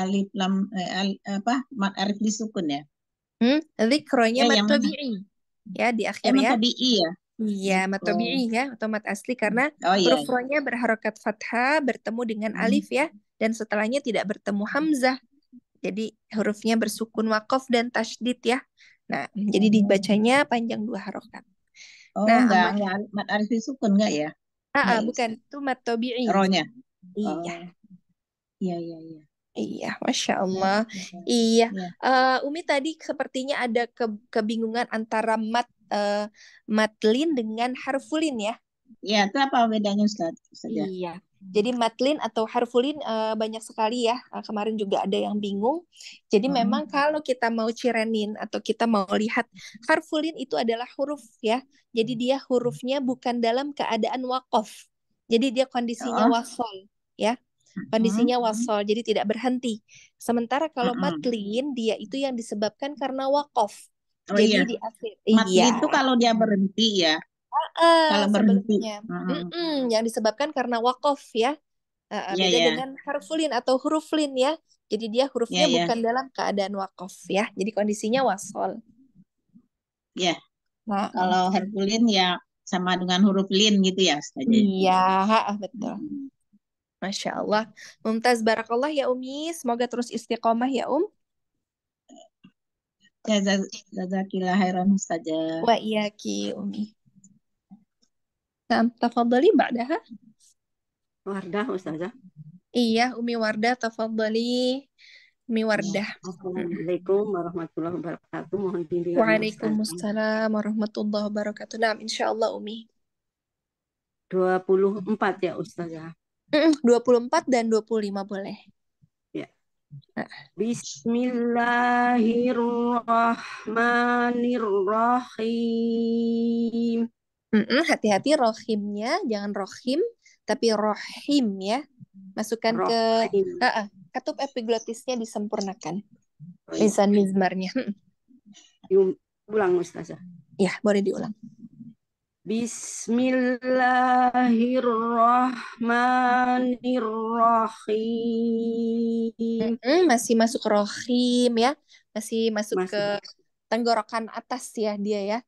Alif lam eh, al, apa? arif li sukun ya. Hmm, zikronya ya, matobi'i. Ya, di akhir ya. Matobi'i ya. Iya, gitu. matobi'i ya, atau mat asli karena oh, iya, huruf iya. berharokat fathah bertemu dengan hmm. alif ya dan setelahnya tidak bertemu hmm. hamzah. Jadi hurufnya bersukun wakof dan tasydid ya. Nah, hmm. jadi dibacanya panjang dua harokat. Oh, nah, enggak, enggak mat arifi sukun enggak ya? Ah, ah bukan, itu mat tabi'i. Rohnya. Iya. Oh. Iya, iya, iya. Iya, masya iya, Allah. Ya, iya, ya. Uh, Umi tadi sepertinya ada ke kebingungan antara mat uh, matlin dengan harfulin ya? Iya, itu apa bedanya Ustaz? Ustaz? Ya? Iya. Jadi matlin atau harfulin uh, banyak sekali ya. Uh, kemarin juga ada yang bingung. Jadi hmm. memang kalau kita mau cirenin atau kita mau lihat harfulin itu adalah huruf ya. Jadi dia hurufnya bukan dalam keadaan wakof. Jadi dia kondisinya oh. wasol ya. Hmm. Kondisinya hmm. wasol jadi tidak berhenti. Sementara kalau hmm. matlin dia itu yang disebabkan karena wakof. Oh, Jadi iya. di akhir. Iya. itu kalau dia berhenti ya. Eh, kalau dalam mm yang disebabkan karena wakof ya uh, yeah, beda yeah. dengan harfulin atau huruf lin ya jadi dia hurufnya yeah, yeah. bukan dalam keadaan wakof ya jadi kondisinya wasol ya yeah. nah, kalau harfulin ya sama dengan huruf lin gitu ya saja ya? iya betul Masya Allah. Mumtaz barakallah ya Umi. Semoga terus istiqomah ya Um. Jazakillah khairan saja. Wa iyaki Umi. نعم تفضلي بعدها وردة أستاذة إيه أمي وردة تفضلي أمي وردة Assalamualaikum warahmatullahi wabarakatuh mohon bimbingan Waalaikumsalam warahmatullahi wabarakatuh Nah insya Allah Umi 24 ya Ustazah mm, 24 dan 25 boleh ya. Nah. Bismillahirrahmanirrahim Mm-mm, hati-hati rohimnya, jangan rohim, tapi rohim ya. Masukkan rohim. ke uh, uh, katup epiglotisnya disempurnakan. Oh, iya. Lisan mizmarnya. Diulang Ustazah. Ya, boleh diulang. Bismillahirrahmanirrahim. Mm-mm, masih masuk rohim ya. Masih masuk masih. ke tenggorokan atas ya dia ya.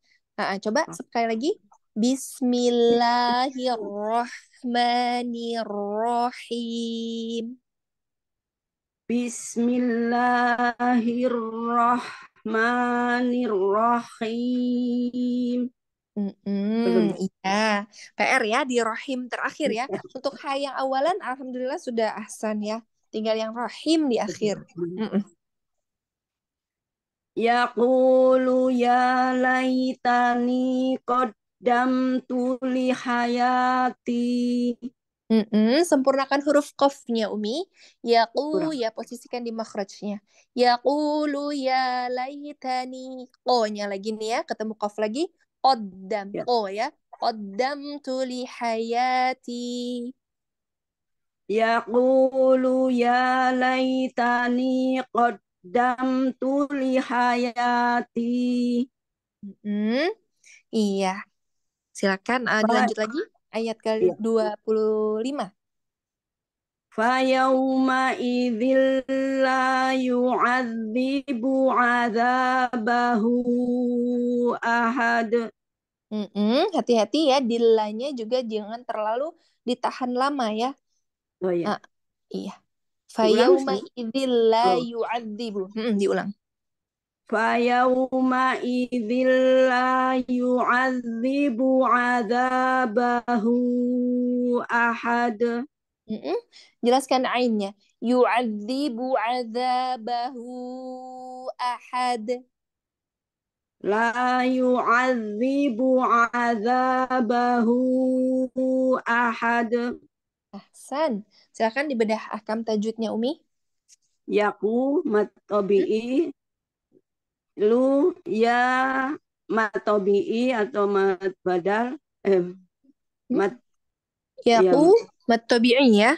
Nah, coba sekali lagi. Bismillahirrahmanirrahim. Bismillahirrahmanirrahim. Mm -mm, iya, PR ya di rahim terakhir ya. Iya. Untuk hai yang awalan, alhamdulillah sudah ahsan ya. Tinggal yang rahim di akhir. Mm -mm. Yaqulu ya laitani qad dam tuli hayati. Mm-mm, sempurnakan huruf kofnya Umi. ya Yaqu ya posisikan di makhrajnya. Yaqulu ya laitani. Qo-nya lagi nih ya, ketemu kof lagi. Qaddam. Ya. Qo ya. Qaddam tuli hayati. ya Yaqulu ya laitani qaddam tuli hayati. Mm-mm. Iya. Silakan uh, dilanjut lagi ayat ke iya. dua puluh lima. yu'adzibu 'adzabahu ahad. عَذَابَهُ أَحَدٌ Mm-mm, hati-hati ya, dilanya juga jangan terlalu ditahan lama ya. Oh iya. Uh, iya. فَيَوْمَئِذٍ لَا yu'adzibu. Heeh, diulang. فَيَوْمَئِذٍ لَّا يُعَذِّبُ عَذَابَهُ أَحَدٌ mm -mm. Jelaskan ainnya. Yu'adzibu azabahu ahad. La yu'adzibu azabahu ahad. Ahsan. Silakan dibedah akam tajwidnya Umi. Yaku matobi'i lu ya matobi'i atau mat badal eh hmm? mat ya ku ya. ya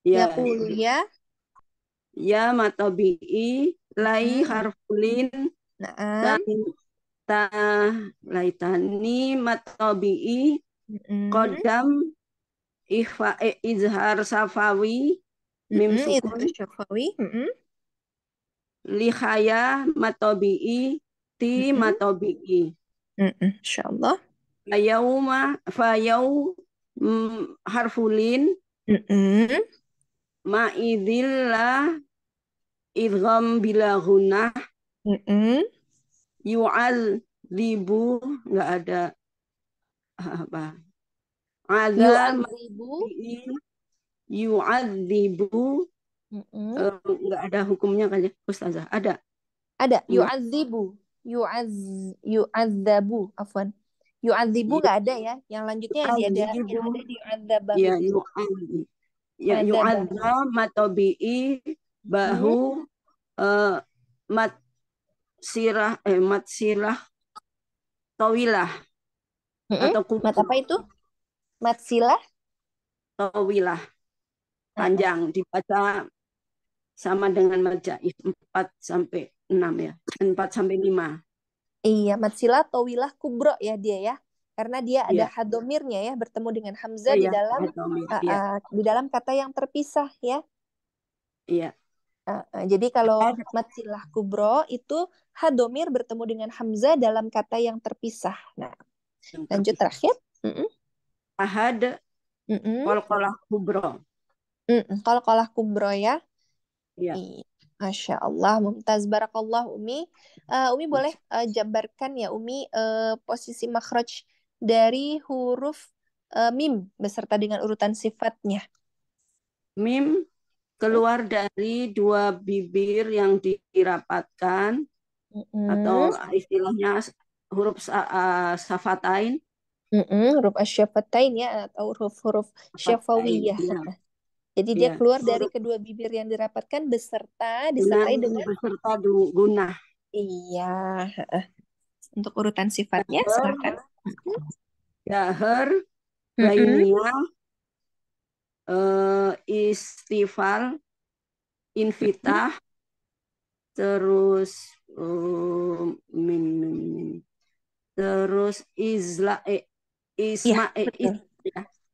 ya ku ya ya matobi'i lai lai hmm. harfulin nah. ta laitani hmm. kodam ikhfa eh, izhar safawi mim hmm, sukun safawi -hmm lihaya matobi'i ti mm-hmm. matobi'i. mm Fayau insyaallah. fayau mm, harfulin. mm Ma'idillah idgham bila gunah. Yu'al ribu nggak ada ah, apa. Yual ribu. Yu'adzibu nggak ada hukumnya kan ya ustazah ada ada iya. yu'adzibu yu'azibu yu'az afwan yu'adzibu iya. nggak ada ya yang lanjutnya yang ada yang ada di ya yu'az ya matobi'i bahu hmm. mat sirah eh mat sirah eh, tawilah hmm. atau kubur. mat apa itu mat silah tawilah panjang dibaca sama dengan majaif 4 sampai 6 ya. 4 sampai 5. Iya, matsila towilah kubro ya dia ya. Karena dia ada ya. hadomirnya ya bertemu dengan hamzah oh, di iya, dalam uh, di dalam kata yang terpisah ya. Iya. Uh, uh, jadi kalau matsilah kubro itu hadomir bertemu dengan hamzah dalam kata yang terpisah. Nah, yang lanjut terpisah. terakhir. Mm -mm. Ahad mm -mm. kol kolah kubro. Mm -mm. Kol kolah kubro ya. Iya. Masya Allah, Mumtaz Barakallah Umi. Uh, Umi iya. boleh uh, jabarkan ya Umi uh, posisi makhraj dari huruf uh, mim beserta dengan urutan sifatnya. Mim keluar dari dua bibir yang dirapatkan mm-hmm. atau istilahnya huruf uh, safatain. Mm-hmm, huruf asyafatain ya atau huruf-huruf syafawiyah. Ya. Jadi dia iya. keluar dari kedua bibir yang dirapatkan beserta disertai dengan beserta guna. Iya. Untuk urutan sifatnya Dahar, silakan. Dahar, lainnya mm-hmm. uh, eh, istival, invitah, mm-hmm. terus uh, min, min, min. terus isla eh, iya, isma, ya, eh, ya,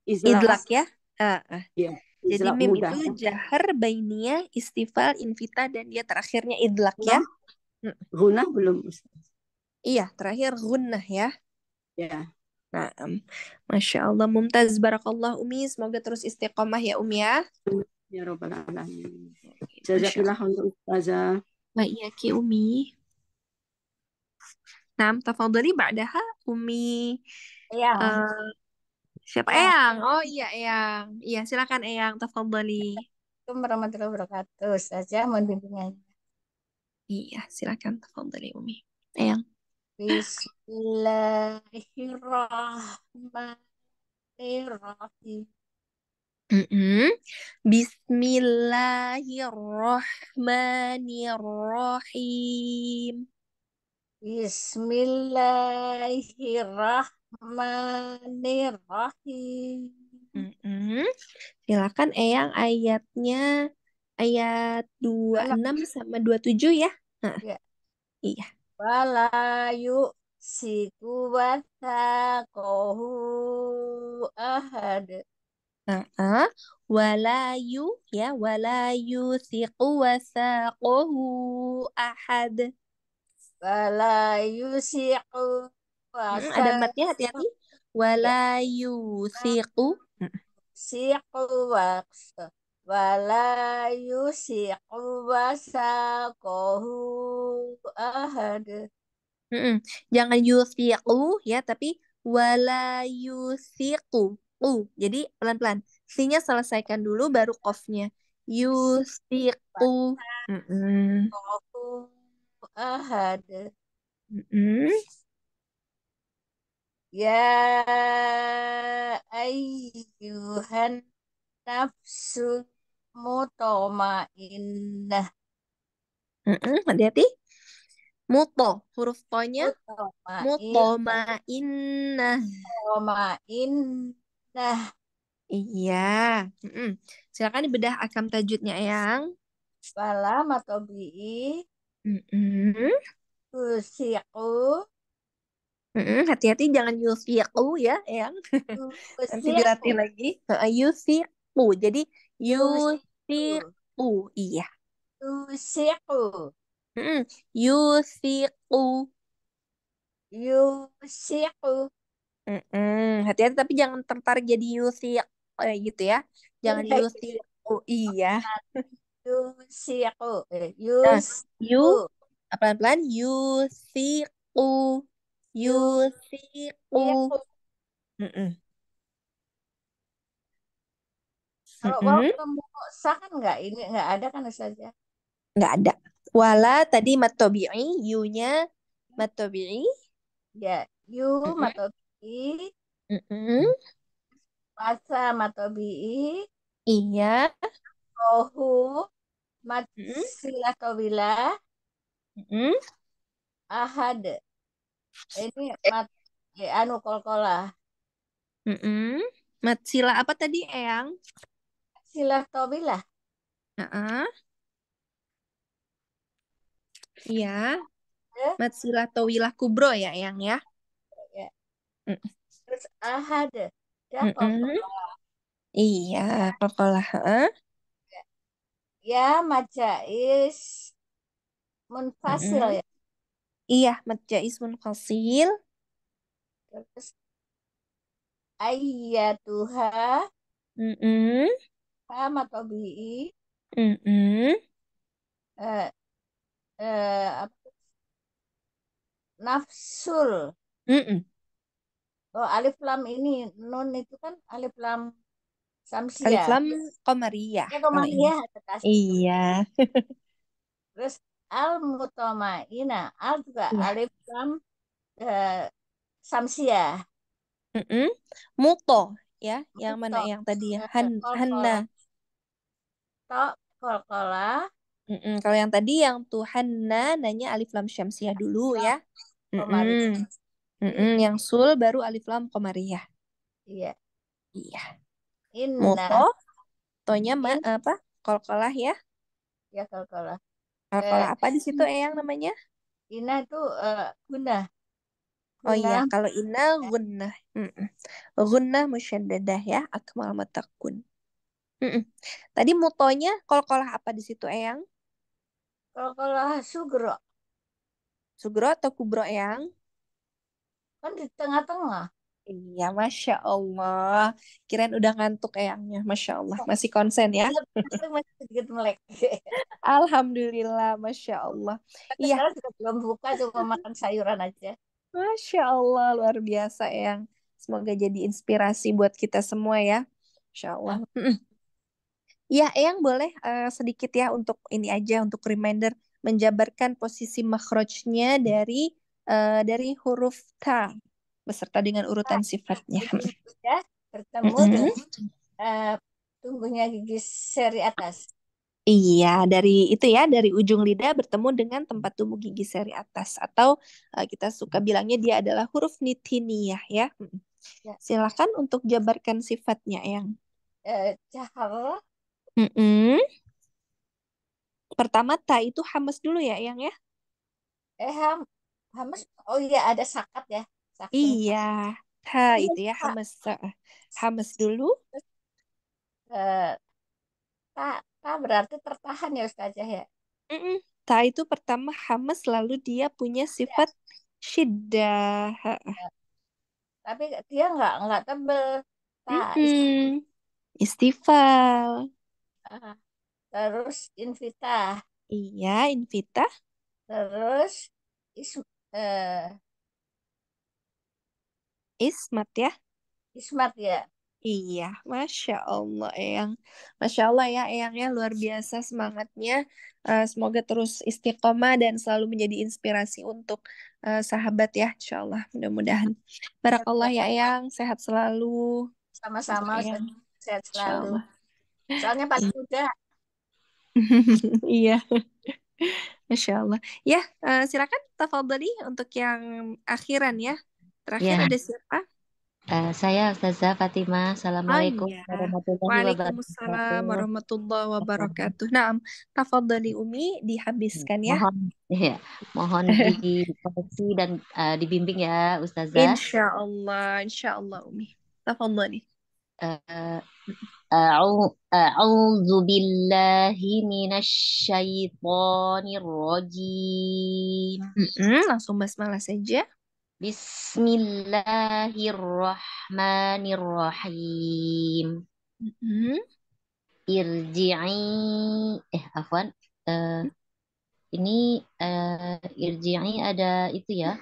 izla, idlak ya. Uh, uh. Yeah jadi mim mudah. itu jahar, ba'inia, istifal, invita, dan dia terakhirnya idlak ya. Gunah belum. Iya, terakhir gunah ya. Ya. Nah, Masya Allah, Mumtaz, Barakallah Umi. Semoga terus istiqomah ya Umi ya. Ya robbal Alamin. Jazakilah untuk Ustazah. Wa iyaki Umi. Nah, tafadhali ba'daha Umi. Ya. Uh, Siapa nah, Eyang? Oh iya Eyang. Iya silakan Eyang tafadhali. Assalamualaikum warahmatullahi wabarakatuh. Saja mohon bimbingannya. Iya, silakan tafadhali Umi. Eyang. Bismillahirrahmanirrahim. Mm -hmm. Bismillahirrahmanirrahim. Bismillahirrahmanirrahim. Bismillahirrahmanirrahim. Mm-hmm. Silakan Eyang ayatnya ayat 26 sama 27 ya. Nah, Iya. Iya. Wala Walayu siku kohu ahad. Uh-uh. Walayu ya walayu siku kohu ahad. Walayu siku Wah, ada matnya hati-hati. Wala ya. yusiku. Siku waksa. Wala yusiku wasakohu ahad. Mm-mm. Jangan yusiku ya, tapi wala yusiku. U. Jadi pelan-pelan. Sinya selesaikan dulu baru kofnya. Yusiku. Mm -mm. Ahad. Mm -mm. Ya ayyuhan nafsul mutmainnah. Mm -mm, hati-hati. Muto, huruf to-nya mutmainnah. Mutmainnah. Iya. Mm -mm. Silakan dibedah akam tajudnya, yang Bala matobi. Mm -mm. Usiku mm hati-hati jangan yusiku ya, yang Nanti dilatih lagi. yusiku. Jadi yusiku. Iya. Yusiku. Mm-mm. Yusiku. Yusiku. Mm-mm. Hati-hati tapi jangan tertarik jadi yusiku eh, gitu ya. Jangan yusiku. Iya. Yusiku. Yus. Yu. Pelan-pelan yusiku. Yusiku. Iya, Mm-mm. Kalau mm -mm. mau, kan nggak ini nggak ada kan saja. Ya? Nggak ada. Wala tadi matobi'i, yunya matobi'i. Ya, yu mm -mm. matobi'i. Mm matobi'i. Iya. Rohu mat Mm -mm. Ahad Eh, ini eh. mat ya, anu kolkola. Mm -mm. Mat sila apa tadi Eyang? Sila tobilah. Uh -uh. Ya. Eh? Mat sila towilah kubro ya Eyang ya. Terus ahad. ya mm -mm. Iya, kolkola. Uh? Ya, majais munfasil mm -mm. ya. Iya, matja ismun fasil. Terus ayyatuha ah, mm-mm. sama tobi'i mm-mm. Eh, eh, apa? nafsul mm-mm. Oh, alif lam ini nun itu kan alif lam samsia alif lam komariah ya komariah iya terus al mutamaina al juga ya. alif lam uh, eh, samsia mm -mm. muto ya muto. yang mana yang tadi ya Han Kol Hanna to kolkola mm -mm. kalau yang tadi yang tuh Hanna nanya alif lam samsia dulu ya mm -mm. Mm -mm. yang sul baru alif lam komariah iya iya Inna. muto tonya ma apa kolkolah ya ya kolkolah Uh, kalau apa di situ hmm. Eyang namanya? Ina itu uh, eh, Guna. Oh iya, kalau Ina Guna. Mm -mm. Guna musyaddadah ya, akmal matakun. Mm -mm. Tadi mutonya kol-kolah apa di situ Eyang? Kol-kolah sugro. Sugro atau kubro Eyang? Kan di tengah-tengah. Iya, Masya Allah. Kirain udah ngantuk eyangnya, Masya Allah. Oh. Masih konsen ya? Masih sedikit melek. Alhamdulillah, Masya Allah. iya. Sekarang belum buka, cuma makan sayuran aja. Masya Allah, luar biasa yang Semoga jadi inspirasi buat kita semua ya. Masya Allah. Iya, yang boleh uh, sedikit ya untuk ini aja, untuk reminder, menjabarkan posisi makrojnya dari uh, dari huruf ta beserta dengan urutan nah, sifatnya. Ya, bertemu mm -hmm. dengan uh, tumbuhnya gigi seri atas. Iya, dari itu ya, dari ujung lidah bertemu dengan tempat tumbuh gigi seri atas atau uh, kita suka bilangnya dia adalah huruf nitiniah ya. ya. Silakan untuk jabarkan sifatnya yang. Uh, Mm -mm. Pertama ta itu hamas dulu ya, yang ya. Eh ham, hamas. Oh iya ada sakat ya. Sakti. Iya. Ha itu ya hamas hamas eh, dulu. Eh ta, ta berarti tertahan ya Ustazah ya. Mm -mm. Ta itu pertama hamas lalu dia punya iya. sifat ya. syiddah. Tapi dia nggak nggak tebel. Ta mm -hmm. istifal. Uh, ah, terus invita. Iya, invita. Terus is, uh, eh, Ismat ya? Ismat ya. Iya, masya Allah, Eyang. Masya Allah ya, ya luar biasa semangatnya. Uh, semoga terus istiqomah dan selalu menjadi inspirasi untuk uh, sahabat ya, insya Allah. Mudah-mudahan. Barakallah ya, Eyang. Sehat selalu. Sama-sama, iya. sehat, selalu. Soalnya pasti muda. iya. Masya Allah. Ya, uh, silakan tafadhali untuk yang akhiran ya. Terakhir yeah. ada siapa? Uh, saya Ustazah Fatima. Assalamualaikum oh, iya. warahmatullahi Waalaikumsalam wabarakatuh. warahmatullahi wabarakatuh. Nah, tafadhali Umi dihabiskan ya. Mohon ya, mohon dikoreksi dan uh, dibimbing ya Ustazah. Insya Allah, Umi. Tafadhali. Umi. أعوذ بالله billahi الشيطان الرجيم. Mm Heeh, langsung basmalah saja. Bismillahirrahmanirrahim. Mm-hmm. Irji'i eh afwan uh, ini uh, irji'i ada itu ya.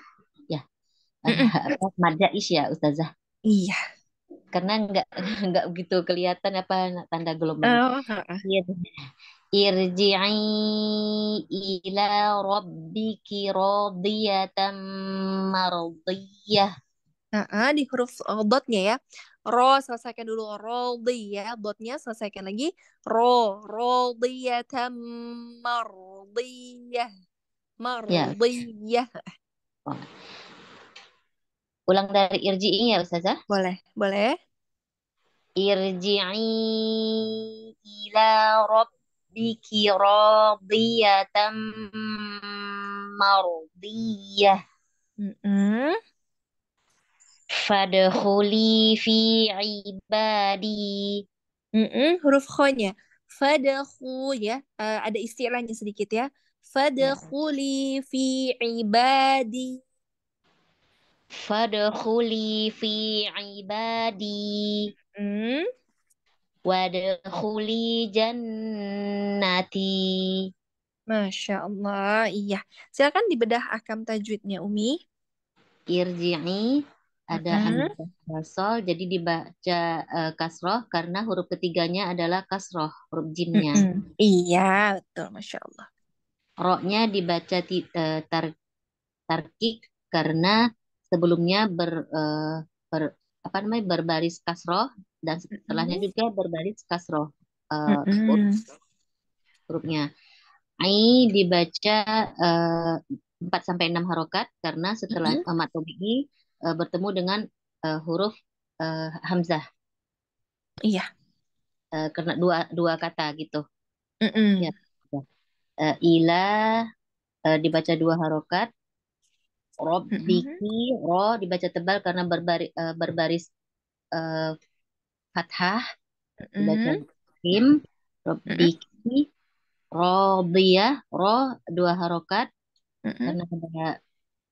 Ya. Eh, ada mm ya Ustazah. Iya karena nggak nggak begitu kelihatan apa tanda gelombang. Oh, Irji'i ila rabbiki radiyatan mardiyah. Nah, di huruf dotnya ya. Ro selesaikan dulu radiyah, dotnya selesaikan lagi ro radiyatan mardiyah. Ya. Mardiyah. Yeah. Ulang dari irji'i ya Ustazah. Boleh, boleh. Irji'i ila rabbiki radiyatan mardiyah. Mm -hmm. Fadkhuli fi ibadi. Mm -hmm. Huruf konya nya ya. Uh, ada istilahnya sedikit ya. ya. Fadkhuli fi ibadi. Fadkhuli fi ibadi. Hmm? Wadkhuli jannati. Masya Allah, iya. Silakan dibedah akam tajwidnya, Umi. Irji'i ada hmm. uh jadi dibaca uh, kasroh karena huruf ketiganya adalah kasroh huruf jimnya. -hmm. Iya, betul, masya Allah. Roknya dibaca uh, tar tarkik karena sebelumnya ber, uh, ber apa namanya berbaris kasroh dan setelahnya mm -hmm. juga berbaris kasroh uh, eh, mm -hmm. huruf, hurufnya. Ai dibaca uh, eh, 4 sampai enam harokat karena setelah mm -hmm. amat uh, bertemu dengan uh, huruf uh, hamzah. Iya. Uh, karena dua dua kata gitu. Mm -hmm. Ya. Uh, ila uh, dibaca dua harokat rob diki ro dibaca tebal karena berbari, uh, berbaris uh, fathah dibaca rim rob diki dia, ro dua harokat karena ada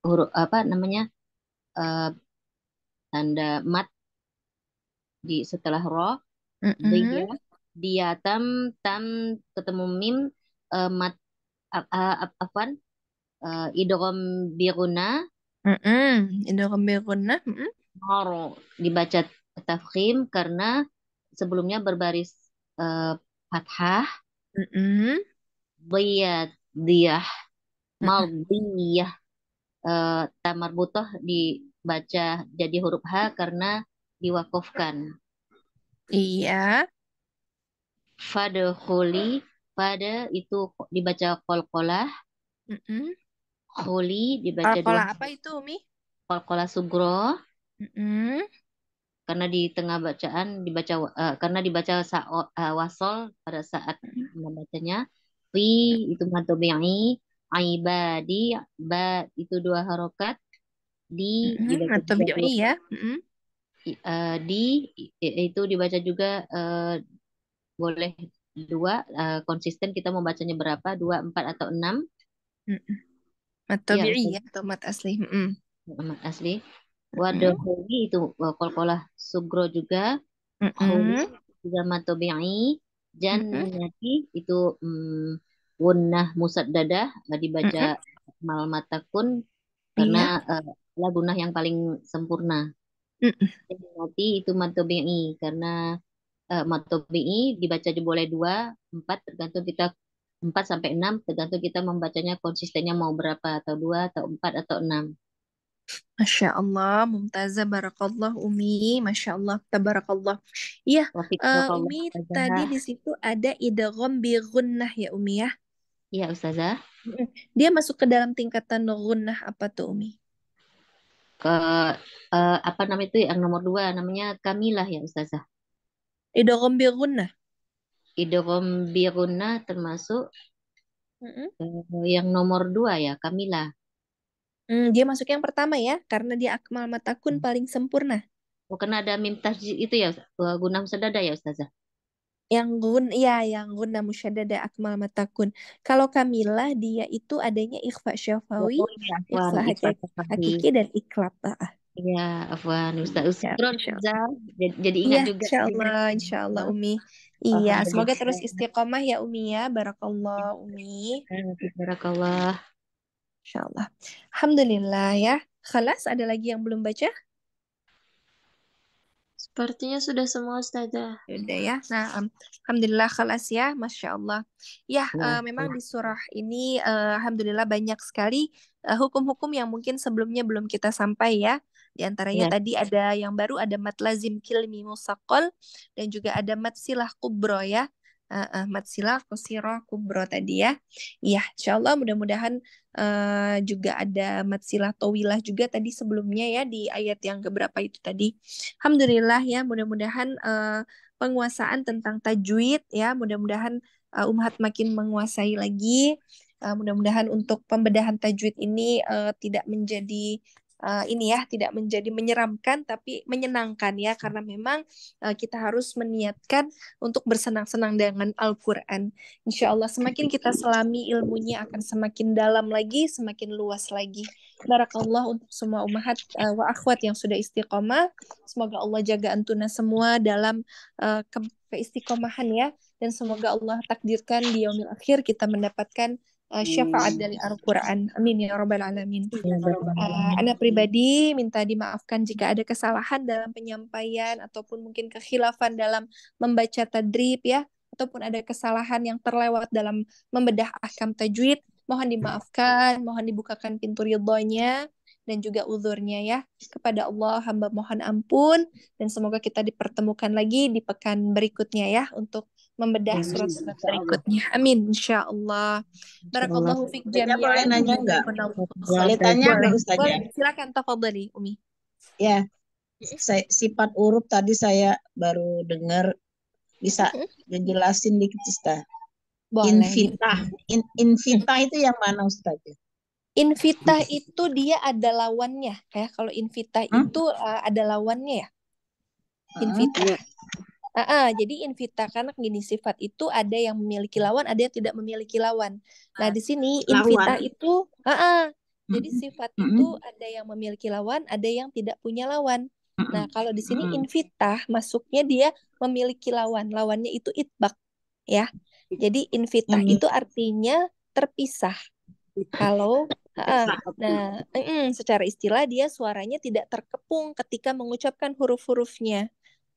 huruf apa namanya uh, tanda mat di setelah ro dia dia tam tam ketemu mim uh, mat uh, uh, uh, uh, biruna. Mm-mm. biruna. Mm-mm. dibaca tafkhim karena sebelumnya berbaris uh, fathah. Mm-mm. Diyat, diyah, maldiyah. Uh, eh, tamarbutoh dibaca jadi huruf H karena diwakofkan. Iya. fadhuli pada itu dibaca kol Mm -mm. Holy dibaca Kolkola dua. apa itu Umi? Kolkola Sugro. Mm-hmm. Karena di tengah bacaan dibaca uh, karena dibaca sa- uh, wasol pada saat membacanya fi itu ai aibadi ba itu dua harokat di mm-hmm. matobi'i ya. Mm-hmm. Uh, di itu dibaca juga uh, boleh dua uh, konsisten kita membacanya berapa dua empat atau enam mm -hmm. Mat tabi'i iya, ya, atau mat asli. Mm. Mat asli. Wadahowi mm. itu e, kolkolah sugro juga. Mm -hmm. juga mat tabi'i. Dan mm -hmm. itu mm, wunnah musad dadah e, dibaca mm -hmm. mal matakun karena iya. uh, e, lah yang paling sempurna. Mm -hmm. Nanti itu tabi'i. karena uh, matobi'i dibaca boleh dua, empat tergantung kita 4 sampai 6 tergantung kita membacanya konsistennya mau berapa atau 2 atau 4 atau 6. Masya Allah, Mumtazah Barakallah Umi, Masya Allah, Tabarakallah. Iya, uh, Umi tadi di situ ada idgham bi gunnah ya Umi ya. Iya Ustazah. Dia masuk ke dalam tingkatan gunnah apa tuh Umi? Ke uh, apa namanya itu yang nomor dua namanya kamilah ya Ustazah. Idgham bi gunnah. Biruna termasuk mm -hmm. yang nomor dua ya, Kamila. mm, dia masuk yang pertama ya, karena dia akmal matakun hmm. paling sempurna. Oh, karena ada mim itu ya, eh, guna musadada ya Ustazah? Yang gun, ya yang guna musadada akmal matakun. Kalau Kamila, dia itu adanya ikhfa syafawi, oh, ya. ikhfa hakiki dan ikhlaf Ah. Iya, afwan. Ustaz Usron, ya, Jadi, jadi ya, ingat Iya, juga. insya Allah, insya Allah Umi. Iya, semoga terus istiqomah ya Umi ya. Barakallah iya, Umi. Barakallah. Insya Allah. Alhamdulillah ya. Khalas, ada lagi yang belum baca? Sepertinya sudah semua Ustazah. Sudah ya. Nah, um, alhamdulillah kelas ya, Masya Allah. Ya, uh, memang di surah ini uh, alhamdulillah banyak sekali eh, hukum-hukum uh, yang mungkin sebelumnya belum kita sampai ya. Di antaranya yeah. tadi ada yang baru ada mat lazim kilmi musakol dan juga ada mat silah kubro ya uh, Ahmad Sila kusiro, Kubro tadi ya. Iya, insya Allah mudah-mudahan uh, juga ada Matsilah Towilah juga tadi sebelumnya ya di ayat yang keberapa itu tadi. Alhamdulillah ya, mudah-mudahan uh, penguasaan tentang tajwid ya, mudah-mudahan uh, umat makin menguasai lagi. Uh, mudah-mudahan untuk pembedahan tajwid ini uh, tidak menjadi uh, ini ya tidak menjadi menyeramkan tapi menyenangkan ya karena memang uh, kita harus meniatkan untuk bersenang-senang dengan Al-Qur'an. Insya Allah semakin kita selami ilmunya akan semakin dalam lagi, semakin luas lagi. Barakallah untuk semua umat uh, wa akhwat yang sudah istiqomah. Semoga Allah jaga antuna semua dalam uh, keistiqomahan ya dan semoga Allah takdirkan di yaumil akhir kita mendapatkan Eh, hmm. syafaat dari Al-Quran. Amin ya Rabbal ya eh, 'Alamin. Anak pribadi minta dimaafkan jika ada kesalahan dalam penyampaian ataupun mungkin kekhilafan dalam membaca tadrib ya, ataupun ada kesalahan yang terlewat dalam membedah ahkam tajwid. Mohon dimaafkan, mohon dibukakan pintu ridhonya dan juga uzurnya ya. Kepada Allah hamba mohon ampun dan semoga kita dipertemukan lagi di pekan berikutnya ya untuk membedah hmm. surat berikutnya. Amin insya Allah. Barakallahu fiik jami'an. Boleh nanya enggak? Boleh tanya saja. Boleh. dari Umi. Ya. Saya, sifat urup tadi saya baru dengar bisa hmm. dijelasin dikit Ustaz. Boleh. In, itu yang mana Ustaz? Invita itu dia ada lawannya. Kayak kalau invita hmm? itu uh, ada lawannya ya. Invita. Hmm? Ya. Uh -uh, jadi invita karena gini sifat itu ada yang memiliki lawan, ada yang tidak memiliki lawan. Nah ah, di sini invita lawan. itu, uh -uh, mm-hmm. jadi sifat mm-hmm. itu ada yang memiliki lawan, ada yang tidak punya lawan. Mm-hmm. Nah kalau di sini mm-hmm. invita masuknya dia memiliki lawan, lawannya itu itbak, ya. Jadi invita mm-hmm. itu artinya terpisah. Kalau nah, mm, secara istilah dia suaranya tidak terkepung ketika mengucapkan huruf-hurufnya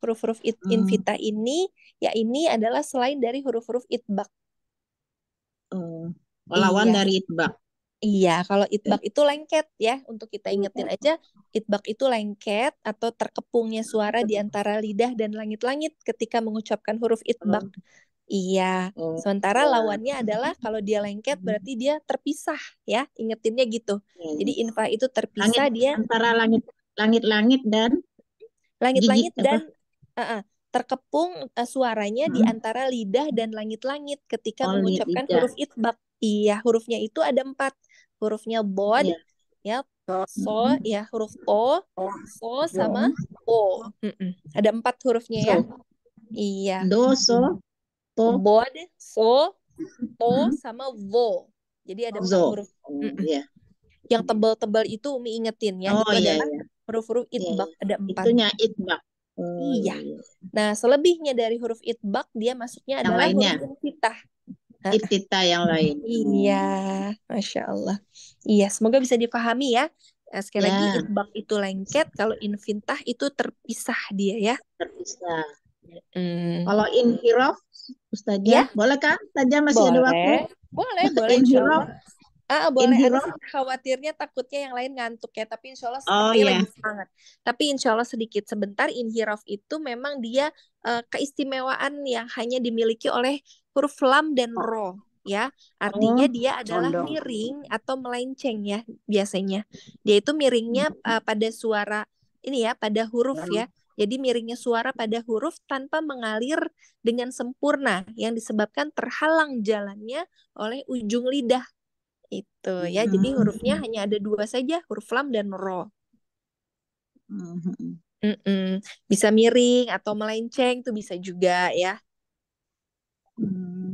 huruf-huruf it, hmm. invita ini ya ini adalah selain dari huruf-huruf itbak. Hmm. Oh, Lawan iya. dari itbak. Iya, kalau itbak itu lengket ya. Untuk kita hmm. ingetin aja, itbak itu lengket atau terkepungnya suara di antara lidah dan langit-langit ketika mengucapkan huruf itbak. Oh. Hmm. Iya. Hmm. Sementara lawannya adalah kalau dia lengket hmm. berarti dia terpisah ya. Ingetinnya gitu. Hmm. Jadi infa itu terpisah langit, dia antara langit langit-langit dan langit-langit dan uh-uh, terkepung uh, suaranya hmm. di antara lidah dan langit-langit ketika oh, mengucapkan lidah. huruf itbak. Iya, hurufnya itu ada empat. Hurufnya bod, yeah. ya so, so mm. ya huruf o, so sama o. Mm-mm. Ada empat hurufnya ya. so. ya. Iya. Do, so, to, bod, so, to hmm. sama vo. Jadi ada empat huruf. Mm -mm. Yeah. Yang tebal-tebal itu Umi ingetin ya. Oh, iya iya. iya, iya. huruf-huruf itbak yeah. ada empat. Itunya itbak. Hmm. Iya. Nah, selebihnya dari huruf itbak dia masuknya yang adalah lainnya. huruf kita. Iftitah yang lain. Iya, masya Allah. Iya, semoga bisa dipahami ya. Eh, sekali ya. lagi itbak itu lengket, kalau infintah itu terpisah dia ya. Terpisah. Hmm. Kalau inhirof, Ustazah, ya? boleh kan? Tadi masih boleh. ada waktu. Boleh, boleh. Inhirof, Ah, boleh ada khawatirnya takutnya yang lain ngantuk ya, tapi insya Allah oh, yeah. lagi semangat. Tapi insya Allah sedikit sebentar inhiraf itu memang dia uh, keistimewaan yang hanya dimiliki oleh huruf lam dan oh. ro ya. Artinya oh, dia adalah condong. miring atau melenceng ya biasanya. Dia itu miringnya uh, pada suara ini ya, pada huruf ya. Jadi miringnya suara pada huruf tanpa mengalir dengan sempurna yang disebabkan terhalang jalannya oleh ujung lidah itu ya. Hmm, jadi hmm, hurufnya hmm. hanya ada dua saja, huruf lam dan ro. Hmm mm Bisa miring atau melenceng itu bisa juga ya.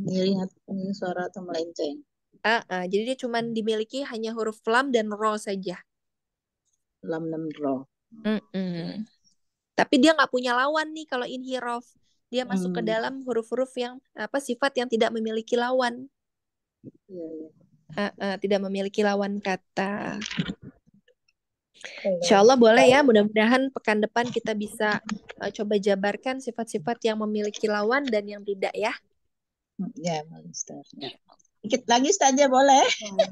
Miring atau suara atau melenceng. Uh, uh, jadi dia cuma dimiliki hanya huruf lam dan ro saja. Lam dan ro. hmm mm Tapi dia nggak punya lawan nih kalau inhirof. Dia masuk hmm. ke dalam huruf-huruf yang apa sifat yang tidak memiliki lawan. Iya, iya uh, uh, tidak memiliki lawan kata. Insya Allah boleh ya, mudah-mudahan pekan depan kita bisa uh, coba jabarkan sifat-sifat yang memiliki lawan dan yang tidak ya. Ya, Sedikit Ya. lagi saja boleh.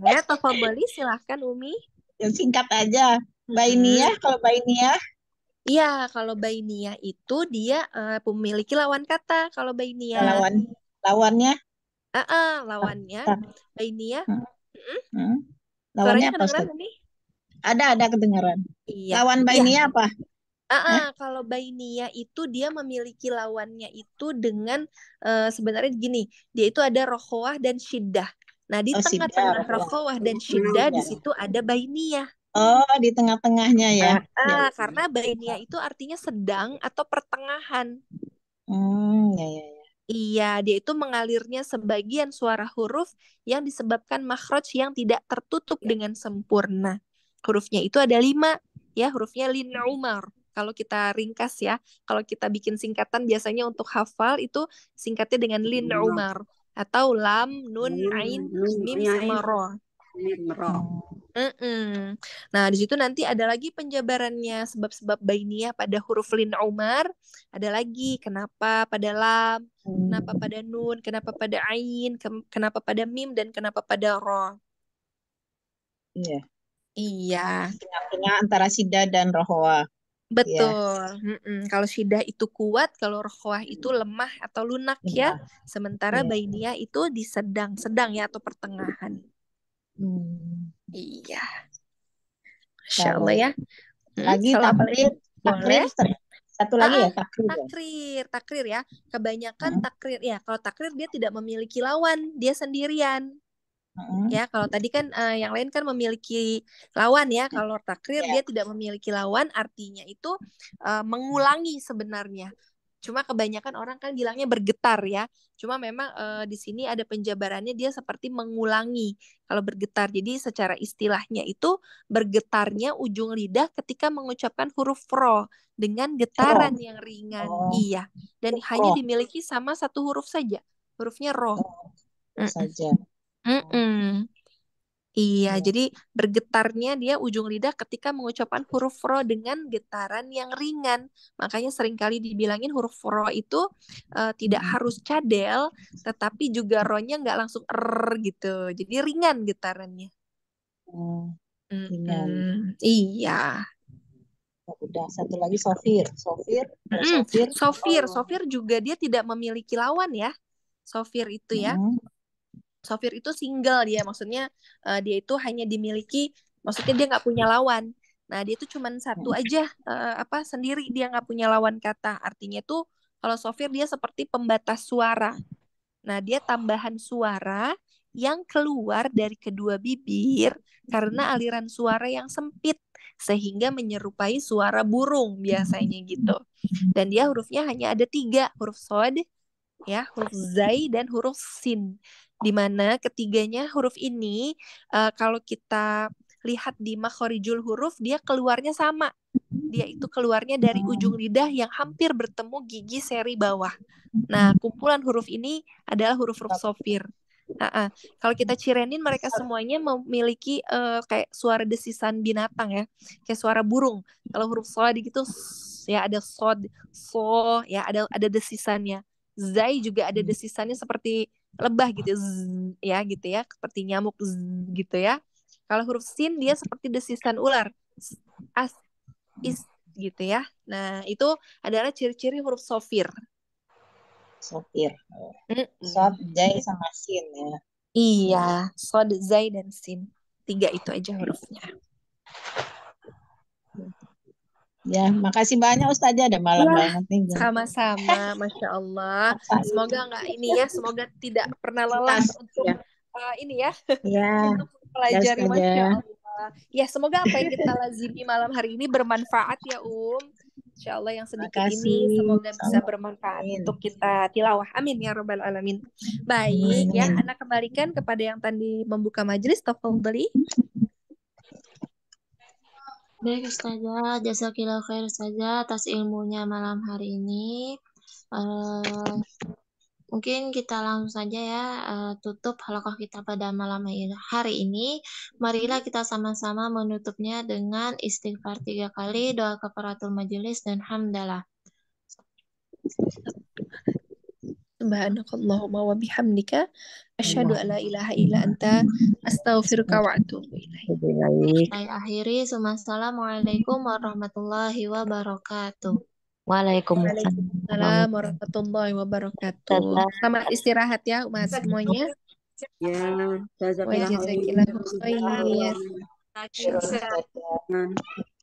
Ya, beli silahkan Umi. Yang singkat aja. Bainiyah hmm. kalau Inia. Ya. Iya, kalau Bainiyah itu dia uh, memiliki lawan kata kalau Bainiyah. Lawan lawannya Ah, ah lawannya Bainia. Hmm. Hmm. Lawannya Suaranya apa? Kedengeran Ada, ada kedengaran. Iya. Lawan Bainia iya. apa? Ah, uh, kalau Bainia itu dia memiliki lawannya itu dengan uh, sebenarnya gini, dia itu ada Rokhawah dan Syiddah. Nah, di oh, tengah-tengah oh, tengah dan Syiddah di iya. situ ada Bainia. Oh, di tengah-tengahnya ya. Ah, ya. karena Bainia itu artinya sedang atau pertengahan. Hmm, ya ya. ya. Iya, dia itu mengalirnya sebagian suara huruf yang disebabkan makhraj yang tidak tertutup ya. dengan sempurna. Hurufnya itu ada lima, ya hurufnya lin umar. Kalau kita ringkas ya, kalau kita bikin singkatan biasanya untuk hafal itu singkatnya dengan lin umar atau lam nun ain mim samaroh. Mm-mm. Nah, di situ nanti ada lagi penjabarannya sebab-sebab bainiyah pada huruf lin Umar, ada lagi kenapa pada lam, kenapa hmm. pada nun, kenapa pada ain, kenapa pada mim dan kenapa pada ro. Iya. Iya. Tengah-tengah antara sida dan rohwa. Betul. Yeah. Kalau sidah itu kuat, kalau rohwa itu lemah atau lunak yeah. ya. Iya. Sementara yeah. bainiyah itu di sedang-sedang ya atau pertengahan. Hmm. Iya. Masya Allah ya. Hmm, lagi Salah takrir, ya. Takrir, satu lagi ah, ya takrir. Ya? Takrir, takrir ya. Kebanyakan hmm. takrir ya. Kalau takrir dia tidak memiliki lawan, dia sendirian. Hmm. Ya, kalau tadi kan uh, yang lain kan memiliki lawan ya. Kalau takrir yeah. dia tidak memiliki lawan, artinya itu uh, mengulangi sebenarnya. Cuma kebanyakan orang kan bilangnya bergetar ya. Cuma memang uh, di sini ada penjabarannya dia seperti mengulangi kalau bergetar. Jadi secara istilahnya itu bergetarnya ujung lidah ketika mengucapkan huruf ro dengan getaran oh. yang ringan. Oh. Iya. Dan oh. hanya dimiliki sama satu huruf saja. Hurufnya ro. Oh. Mm Saja. Mm -mm. Iya, hmm. jadi bergetarnya dia ujung lidah ketika mengucapkan huruf ro dengan getaran yang ringan. Makanya seringkali dibilangin huruf ro itu uh, tidak hmm. harus cadel, tetapi juga ronya nggak langsung er gitu. Jadi ringan getarannya. Hmm, oh, ringan. -hmm. Iya. iya. iya. Ya udah satu lagi sofir, sofir, mm, sofir. Sofir, oh. sofir juga dia tidak memiliki lawan ya. Sofir itu ya. Hmm. Sofir itu single dia, maksudnya uh, dia itu hanya dimiliki, maksudnya dia nggak punya lawan. Nah dia itu cuman satu hmm. aja uh, apa sendiri dia nggak punya lawan kata. Artinya tuh kalau Sofir dia seperti pembatas suara. Nah dia tambahan suara yang keluar dari kedua bibir karena hmm. aliran suara yang sempit sehingga menyerupai suara burung biasanya gitu. Dan dia hurufnya hanya ada tiga huruf sod, ya huruf zai dan huruf sin di mana ketiganya huruf ini uh, kalau kita lihat di makhorijul huruf dia keluarnya sama. Dia itu keluarnya dari ujung lidah yang hampir bertemu gigi seri bawah. Nah, kumpulan huruf ini adalah huruf-huruf sofir. Uh-uh. Kalau kita cirenin mereka semuanya memiliki uh, kayak suara desisan binatang ya, kayak suara burung. Kalau huruf sola gitu ya ada sod, so ya ada ada desisannya. Zai juga ada hmm. desisannya seperti lebah gitu ya, zzz, ya gitu ya seperti nyamuk zzz, gitu ya kalau huruf sin dia seperti desisan ular as is gitu ya nah itu adalah ciri-ciri huruf sofir sofir mm -mm. sod zai sama sin ya iya sod zai dan sin tiga itu aja hurufnya Ya, makasih banyak Ustaz ada malam Wah, iya. banget nih. Sama-sama, Masya Allah. Semoga nggak ini ya, semoga tidak pernah lelah untuk ya. uh, ini ya. Ya. untuk pelajari Masya Allah. Ya, semoga apa yang kita lazimi malam hari ini bermanfaat ya Um. Insya Allah yang sedikit Makasih. ini semoga bisa bermanfaat Amin. untuk kita tilawah. Amin ya robbal alamin. Baik ya, Amin. ya, anak kembalikan kepada yang tadi membuka majelis. beli. Baik Ustazah, jazakillah khair saja atas ilmunya malam hari ini. Uh, mungkin kita langsung saja ya uh, tutup halakoh kita pada malam hari ini. Marilah kita sama-sama menutupnya dengan istighfar tiga kali, doa kafaratul majelis dan hamdalah. Subhanakallahumma wa bihamdika asyhadu an la ilaha illa anta astaghfiruka wa atubu ilaik. Saya akhiri wassalamualaikum warahmatullahi wabarakatuh. Waalaikumsalam warahmatullahi wabarakatuh. Selamat istirahat ya Mas semuanya. Ya, jazakallahu khairan.